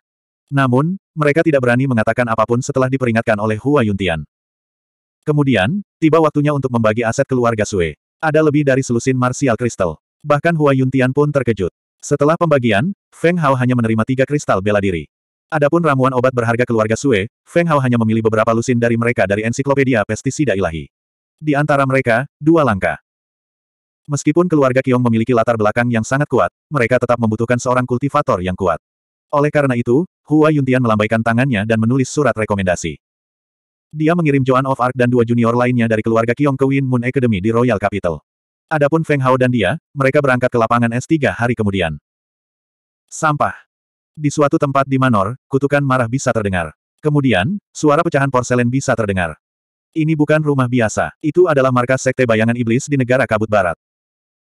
Namun, mereka tidak berani mengatakan apapun setelah diperingatkan oleh Hua Yuntian. Kemudian, tiba waktunya untuk membagi aset keluarga Sue. Ada lebih dari selusin martial kristal. Bahkan Hua Yuntian pun terkejut. Setelah pembagian, Feng Hao hanya menerima tiga kristal bela diri. Adapun ramuan obat berharga keluarga Sue, Feng Hao hanya memilih beberapa lusin dari mereka dari ensiklopedia pestisida ilahi. Di antara mereka, dua langkah. Meskipun keluarga Kiong memiliki latar belakang yang sangat kuat, mereka tetap membutuhkan seorang kultivator yang kuat. Oleh karena itu, Hua Yuntian melambaikan tangannya dan menulis surat rekomendasi. Dia mengirim Joan of Arc dan dua junior lainnya dari keluarga Kiong ke Win Moon Academy di Royal Capital. Adapun Feng Hao dan dia, mereka berangkat ke lapangan S3 hari kemudian. Sampah. Di suatu tempat di Manor, kutukan marah bisa terdengar. Kemudian, suara pecahan porselen bisa terdengar. Ini bukan rumah biasa, itu adalah markas sekte bayangan iblis di negara kabut barat.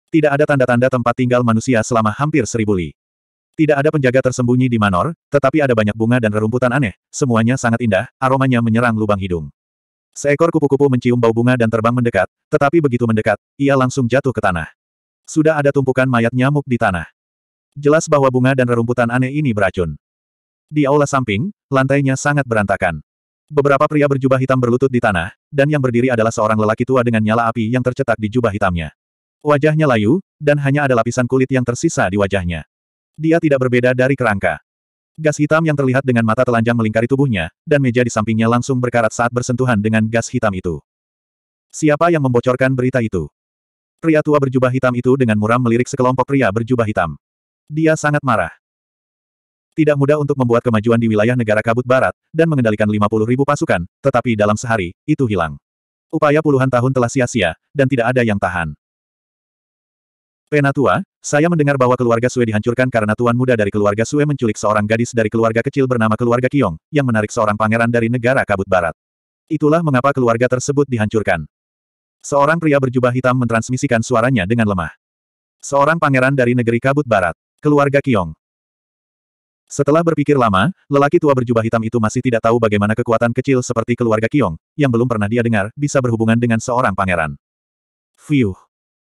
Tidak ada tanda-tanda tempat tinggal manusia selama hampir seribu li. Tidak ada penjaga tersembunyi di Manor, tetapi ada banyak bunga dan rerumputan aneh, semuanya sangat indah, aromanya menyerang lubang hidung. Seekor kupu-kupu mencium bau bunga dan terbang mendekat, tetapi begitu mendekat, ia langsung jatuh ke tanah. Sudah ada tumpukan mayat nyamuk di tanah. Jelas bahwa bunga dan rerumputan aneh ini beracun. Di aula samping, lantainya sangat berantakan. Beberapa pria berjubah hitam berlutut di tanah, dan yang berdiri adalah seorang lelaki tua dengan nyala api yang tercetak di jubah hitamnya. Wajahnya layu, dan hanya ada lapisan kulit yang tersisa di wajahnya. Dia tidak berbeda dari kerangka. Gas hitam yang terlihat dengan mata telanjang melingkari tubuhnya, dan meja di sampingnya langsung berkarat saat bersentuhan dengan gas hitam itu. Siapa yang membocorkan berita itu? Pria tua berjubah hitam itu dengan muram melirik sekelompok pria berjubah hitam. Dia sangat marah. Tidak mudah untuk membuat kemajuan di wilayah negara kabut barat, dan mengendalikan 50 ribu pasukan, tetapi dalam sehari, itu hilang. Upaya puluhan tahun telah sia-sia, dan tidak ada yang tahan. Penatua, saya mendengar bahwa keluarga Sue dihancurkan karena tuan muda dari keluarga Sue menculik seorang gadis dari keluarga kecil bernama keluarga Kiong, yang menarik seorang pangeran dari negara kabut barat. Itulah mengapa keluarga tersebut dihancurkan. Seorang pria berjubah hitam mentransmisikan suaranya dengan lemah. Seorang pangeran dari negeri kabut barat. Keluarga Kiong. Setelah berpikir lama, lelaki tua berjubah hitam itu masih tidak tahu bagaimana kekuatan kecil seperti keluarga Kiong, yang belum pernah dia dengar, bisa berhubungan dengan seorang pangeran. Fiuh.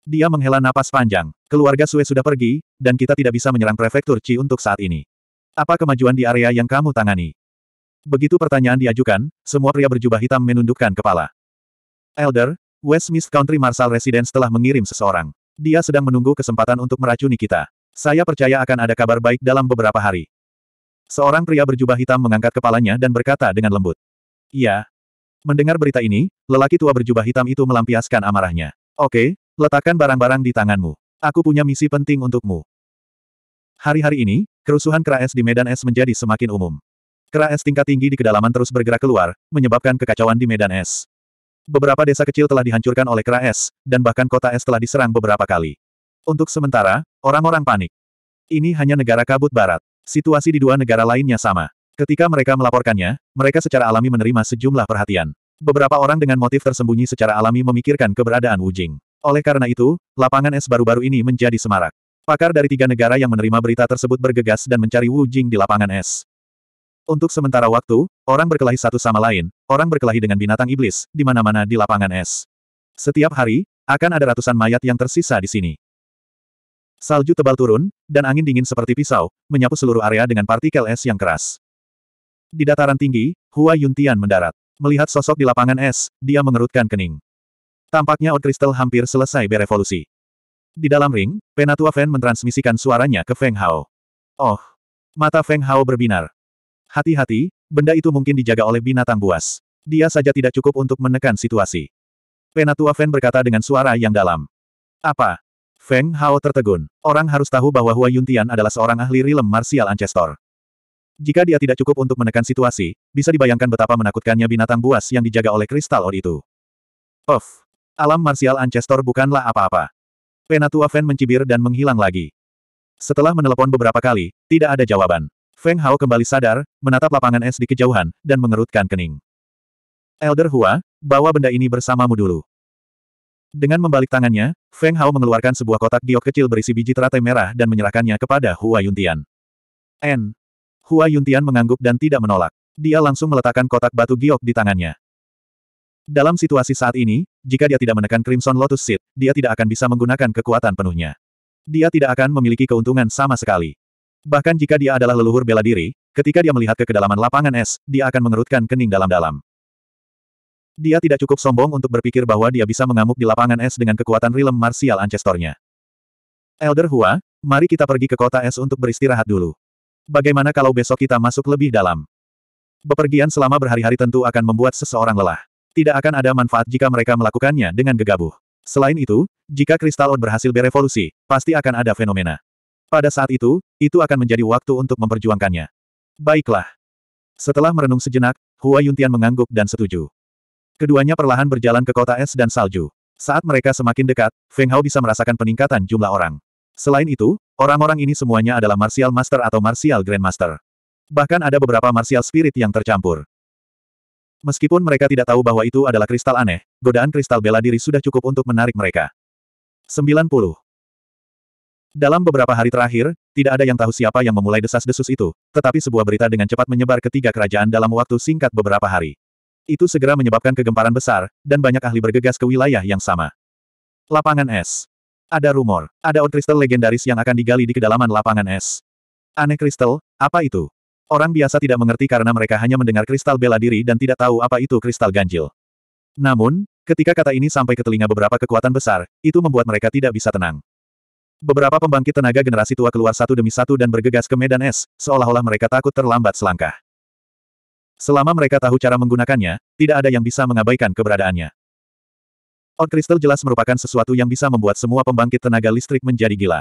Dia menghela napas panjang. Keluarga Sue sudah pergi, dan kita tidak bisa menyerang prefektur Qi untuk saat ini. Apa kemajuan di area yang kamu tangani? Begitu pertanyaan diajukan, semua pria berjubah hitam menundukkan kepala. Elder, West Miss Country Marshal Residence telah mengirim seseorang. Dia sedang menunggu kesempatan untuk meracuni kita. Saya percaya akan ada kabar baik dalam beberapa hari. Seorang pria berjubah hitam mengangkat kepalanya dan berkata dengan lembut. Iya. Mendengar berita ini, lelaki tua berjubah hitam itu melampiaskan amarahnya. Oke, Letakkan barang-barang di tanganmu. Aku punya misi penting untukmu. Hari-hari ini, kerusuhan kera es di medan es menjadi semakin umum. Kera es tingkat tinggi di kedalaman terus bergerak keluar, menyebabkan kekacauan di medan es. Beberapa desa kecil telah dihancurkan oleh kera es, dan bahkan kota es telah diserang beberapa kali. Untuk sementara, orang-orang panik. Ini hanya negara kabut barat. Situasi di dua negara lainnya sama. Ketika mereka melaporkannya, mereka secara alami menerima sejumlah perhatian. Beberapa orang dengan motif tersembunyi secara alami memikirkan keberadaan Wu Jing. Oleh karena itu, lapangan es baru-baru ini menjadi semarak. Pakar dari tiga negara yang menerima berita tersebut bergegas dan mencari Wu Jing di lapangan es. Untuk sementara waktu, orang berkelahi satu sama lain, orang berkelahi dengan binatang iblis, di mana-mana di lapangan es. Setiap hari, akan ada ratusan mayat yang tersisa di sini. Salju tebal turun, dan angin dingin seperti pisau, menyapu seluruh area dengan partikel es yang keras. Di dataran tinggi, Hua Yuntian mendarat. Melihat sosok di lapangan es, dia mengerutkan kening. Tampaknya Odd Crystal hampir selesai berevolusi. Di dalam ring, Penatua Fan mentransmisikan suaranya ke Feng Hao. Oh! Mata Feng Hao berbinar. Hati-hati, benda itu mungkin dijaga oleh binatang buas. Dia saja tidak cukup untuk menekan situasi. Penatua Fan berkata dengan suara yang dalam. Apa? Feng Hao tertegun. Orang harus tahu bahwa Hua Yuntian adalah seorang ahli rilem martial ancestor. Jika dia tidak cukup untuk menekan situasi, bisa dibayangkan betapa menakutkannya binatang buas yang dijaga oleh kristal od itu. Of, Alam marsial Ancestor bukanlah apa-apa. Penatua Feng mencibir dan menghilang lagi. Setelah menelepon beberapa kali, tidak ada jawaban. Feng Hao kembali sadar, menatap lapangan es di kejauhan, dan mengerutkan kening. Elder Hua, bawa benda ini bersamamu dulu. Dengan membalik tangannya, Feng Hao mengeluarkan sebuah kotak giok kecil berisi biji teratai merah dan menyerahkannya kepada Hua Yuntian. N. Hua Yuntian mengangguk dan tidak menolak. Dia langsung meletakkan kotak batu giok di tangannya. Dalam situasi saat ini, jika dia tidak menekan Crimson Lotus Seed, dia tidak akan bisa menggunakan kekuatan penuhnya. Dia tidak akan memiliki keuntungan sama sekali. Bahkan jika dia adalah leluhur bela diri, ketika dia melihat ke kedalaman lapangan es, dia akan mengerutkan kening dalam-dalam. Dia tidak cukup sombong untuk berpikir bahwa dia bisa mengamuk di lapangan es dengan kekuatan rilem marsial ancestornya. Elder Hua, mari kita pergi ke kota es untuk beristirahat dulu. Bagaimana kalau besok kita masuk lebih dalam? Bepergian selama berhari-hari tentu akan membuat seseorang lelah tidak akan ada manfaat jika mereka melakukannya dengan gegabah. Selain itu, jika kristal on berhasil berevolusi, pasti akan ada fenomena. Pada saat itu, itu akan menjadi waktu untuk memperjuangkannya. Baiklah. Setelah merenung sejenak, Hua Yuntian mengangguk dan setuju. Keduanya perlahan berjalan ke kota es dan salju. Saat mereka semakin dekat, Feng Hao bisa merasakan peningkatan jumlah orang. Selain itu, orang-orang ini semuanya adalah Martial Master atau Martial Grandmaster. Bahkan ada beberapa Martial Spirit yang tercampur. Meskipun mereka tidak tahu bahwa itu adalah kristal aneh, godaan kristal bela diri sudah cukup untuk menarik mereka. 90. Dalam beberapa hari terakhir, tidak ada yang tahu siapa yang memulai desas-desus itu, tetapi sebuah berita dengan cepat menyebar ke tiga kerajaan dalam waktu singkat beberapa hari. Itu segera menyebabkan kegemparan besar, dan banyak ahli bergegas ke wilayah yang sama. Lapangan es. Ada rumor, ada out kristal legendaris yang akan digali di kedalaman lapangan es. Aneh kristal, apa itu? Orang biasa tidak mengerti karena mereka hanya mendengar kristal bela diri dan tidak tahu apa itu kristal ganjil. Namun, ketika kata ini sampai ke telinga beberapa kekuatan besar, itu membuat mereka tidak bisa tenang. Beberapa pembangkit tenaga generasi tua keluar satu demi satu dan bergegas ke medan es, seolah-olah mereka takut terlambat selangkah. Selama mereka tahu cara menggunakannya, tidak ada yang bisa mengabaikan keberadaannya. Or Crystal jelas merupakan sesuatu yang bisa membuat semua pembangkit tenaga listrik menjadi gila.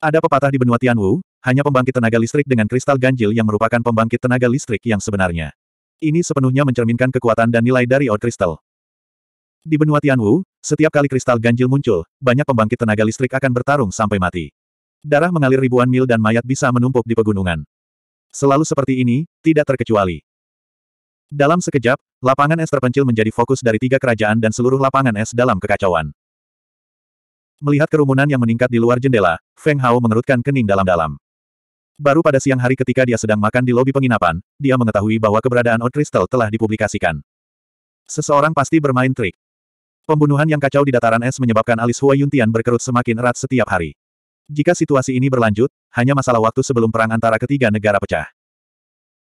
Ada pepatah di benua Tianwu, hanya pembangkit tenaga listrik dengan kristal ganjil yang merupakan pembangkit tenaga listrik yang sebenarnya. Ini sepenuhnya mencerminkan kekuatan dan nilai dari Odd Crystal. Di benua Tianwu, setiap kali kristal ganjil muncul, banyak pembangkit tenaga listrik akan bertarung sampai mati. Darah mengalir ribuan mil dan mayat bisa menumpuk di pegunungan. Selalu seperti ini, tidak terkecuali. Dalam sekejap, lapangan es terpencil menjadi fokus dari tiga kerajaan dan seluruh lapangan es dalam kekacauan. Melihat kerumunan yang meningkat di luar jendela, Feng Hao mengerutkan kening dalam-dalam. Baru pada siang hari ketika dia sedang makan di lobi penginapan, dia mengetahui bahwa keberadaan Old Crystal telah dipublikasikan. Seseorang pasti bermain trik. Pembunuhan yang kacau di dataran es menyebabkan alis Hua Yuntian berkerut semakin erat setiap hari. Jika situasi ini berlanjut, hanya masalah waktu sebelum perang antara ketiga negara pecah.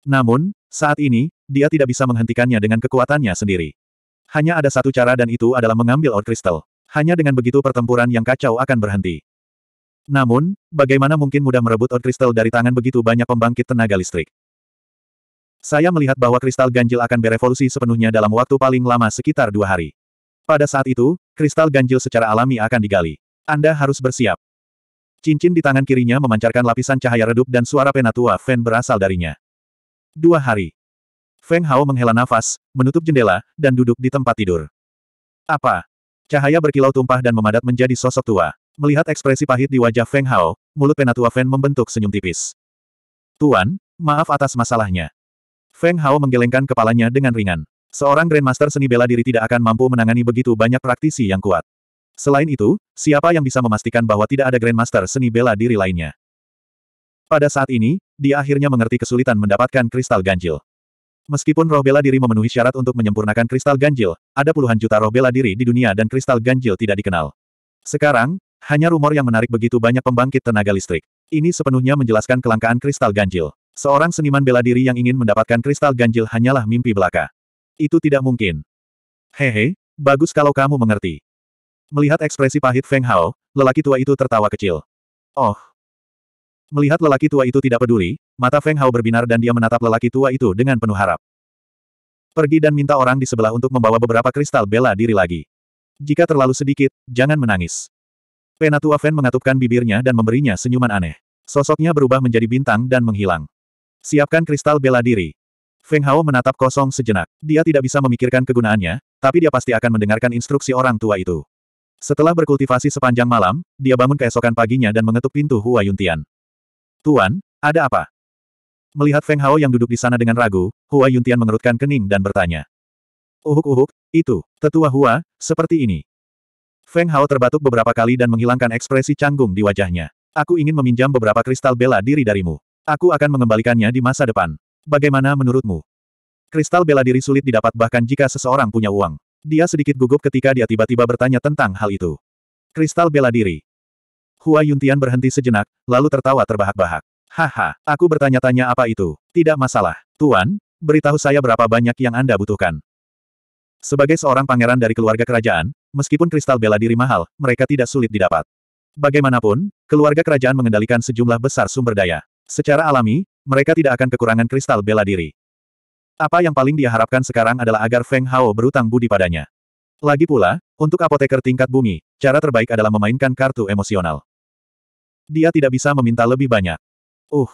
Namun, saat ini, dia tidak bisa menghentikannya dengan kekuatannya sendiri. Hanya ada satu cara dan itu adalah mengambil Old Crystal. Hanya dengan begitu pertempuran yang kacau akan berhenti. Namun, bagaimana mungkin mudah merebut od kristal dari tangan begitu banyak pembangkit tenaga listrik? Saya melihat bahwa kristal ganjil akan berevolusi sepenuhnya dalam waktu paling lama sekitar dua hari. Pada saat itu, kristal ganjil secara alami akan digali. Anda harus bersiap. Cincin di tangan kirinya memancarkan lapisan cahaya redup dan suara penatua Feng berasal darinya. Dua hari. Feng Hao menghela nafas, menutup jendela, dan duduk di tempat tidur. Apa? Cahaya berkilau tumpah dan memadat menjadi sosok tua. Melihat ekspresi pahit di wajah Feng Hao, mulut penatua Feng membentuk senyum tipis. Tuan, maaf atas masalahnya. Feng Hao menggelengkan kepalanya dengan ringan. Seorang Grandmaster seni bela diri tidak akan mampu menangani begitu banyak praktisi yang kuat. Selain itu, siapa yang bisa memastikan bahwa tidak ada Grandmaster seni bela diri lainnya? Pada saat ini, dia akhirnya mengerti kesulitan mendapatkan kristal ganjil. Meskipun roh bela diri memenuhi syarat untuk menyempurnakan kristal ganjil, ada puluhan juta roh bela diri di dunia dan kristal ganjil tidak dikenal. Sekarang, hanya rumor yang menarik begitu banyak pembangkit tenaga listrik. Ini sepenuhnya menjelaskan kelangkaan kristal ganjil. Seorang seniman bela diri yang ingin mendapatkan kristal ganjil hanyalah mimpi belaka. Itu tidak mungkin. Hehe, bagus kalau kamu mengerti. Melihat ekspresi pahit Feng Hao, lelaki tua itu tertawa kecil. Oh. Melihat lelaki tua itu tidak peduli, mata Feng Hao berbinar dan dia menatap lelaki tua itu dengan penuh harap. Pergi dan minta orang di sebelah untuk membawa beberapa kristal bela diri lagi. Jika terlalu sedikit, jangan menangis. Penatua Fen mengatupkan bibirnya dan memberinya senyuman aneh. Sosoknya berubah menjadi bintang dan menghilang. Siapkan kristal bela diri. Feng Hao menatap kosong sejenak. Dia tidak bisa memikirkan kegunaannya, tapi dia pasti akan mendengarkan instruksi orang tua itu. Setelah berkultivasi sepanjang malam, dia bangun keesokan paginya dan mengetuk pintu Hua Yuntian. Tuan, ada apa? Melihat Feng Hao yang duduk di sana dengan ragu, Hua Yuntian mengerutkan kening dan bertanya. Uhuk-uhuk, itu, tetua Hua, seperti ini. Feng Hao terbatuk beberapa kali dan menghilangkan ekspresi canggung di wajahnya. Aku ingin meminjam beberapa kristal bela diri darimu. Aku akan mengembalikannya di masa depan. Bagaimana menurutmu? Kristal bela diri sulit didapat bahkan jika seseorang punya uang. Dia sedikit gugup ketika dia tiba-tiba bertanya tentang hal itu. Kristal bela diri. Hua Yuntian berhenti sejenak, lalu tertawa terbahak-bahak. Haha, aku bertanya-tanya apa itu. Tidak masalah. Tuan, beritahu saya berapa banyak yang Anda butuhkan. Sebagai seorang pangeran dari keluarga kerajaan, Meskipun kristal bela diri mahal, mereka tidak sulit didapat. Bagaimanapun, keluarga kerajaan mengendalikan sejumlah besar sumber daya. Secara alami, mereka tidak akan kekurangan kristal bela diri. Apa yang paling dia harapkan sekarang adalah agar Feng Hao berutang budi padanya. Lagi pula, untuk apoteker tingkat bumi, cara terbaik adalah memainkan kartu emosional. Dia tidak bisa meminta lebih banyak. Uh,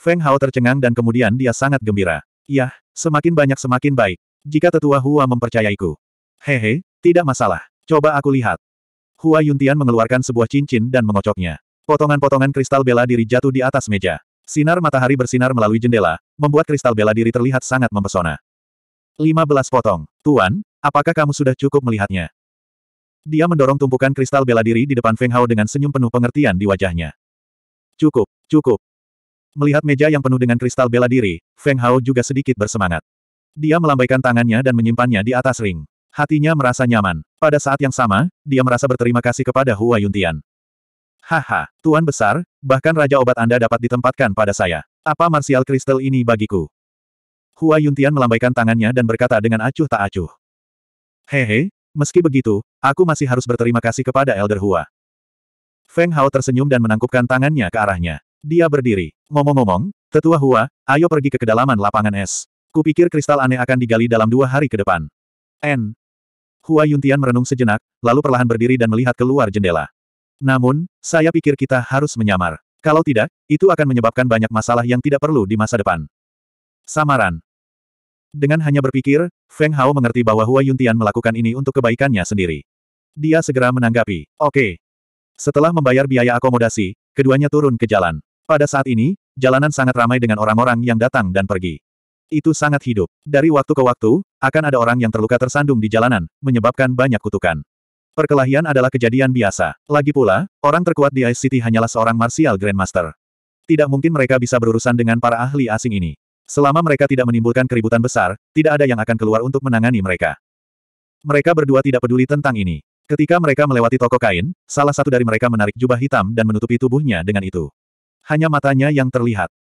Feng Hao tercengang dan kemudian dia sangat gembira. Yah, semakin banyak semakin baik. Jika tetua Hua mempercayaiku. Hehe, tidak masalah. Coba aku lihat. Hua Yuntian mengeluarkan sebuah cincin dan mengocoknya. Potongan-potongan kristal bela diri jatuh di atas meja. Sinar matahari bersinar melalui jendela, membuat kristal bela diri terlihat sangat mempesona. 15 potong. Tuan, apakah kamu sudah cukup melihatnya? Dia mendorong tumpukan kristal bela diri di depan Feng Hao dengan senyum penuh pengertian di wajahnya. Cukup, cukup. Melihat meja yang penuh dengan kristal bela diri, Feng Hao juga sedikit bersemangat. Dia melambaikan tangannya dan menyimpannya di atas ring. Hatinya merasa nyaman. Pada saat yang sama, dia merasa berterima kasih kepada Hua Yuntian. Haha, Tuan Besar, bahkan Raja Obat Anda dapat ditempatkan pada saya. Apa Martial Crystal ini bagiku? Hua Yuntian melambaikan tangannya dan berkata dengan acuh tak acuh. Hehe, meski begitu, aku masih harus berterima kasih kepada Elder Hua. Feng Hao tersenyum dan menangkupkan tangannya ke arahnya. Dia berdiri. Ngomong-ngomong, Tetua Hua, ayo pergi ke kedalaman lapangan es. Kupikir kristal aneh akan digali dalam dua hari ke depan. N. Hua Yuntian merenung sejenak, lalu perlahan berdiri dan melihat keluar jendela. Namun, saya pikir kita harus menyamar. Kalau tidak, itu akan menyebabkan banyak masalah yang tidak perlu di masa depan. Samaran. Dengan hanya berpikir, Feng Hao mengerti bahwa Hua Yuntian melakukan ini untuk kebaikannya sendiri. Dia segera menanggapi, oke. Setelah membayar biaya akomodasi, keduanya turun ke jalan. Pada saat ini, jalanan sangat ramai dengan orang-orang yang datang dan pergi. Itu sangat hidup. Dari waktu ke waktu, akan ada orang yang terluka tersandung di jalanan, menyebabkan banyak kutukan. Perkelahian adalah kejadian biasa. Lagi pula, orang terkuat di Ice City hanyalah seorang martial grandmaster. Tidak mungkin mereka bisa berurusan dengan para ahli asing ini. Selama mereka tidak menimbulkan keributan besar, tidak ada yang akan keluar untuk menangani mereka. Mereka berdua tidak peduli tentang ini. Ketika mereka melewati toko kain, salah satu dari mereka menarik jubah hitam dan menutupi tubuhnya dengan itu. Hanya matanya yang terlihat.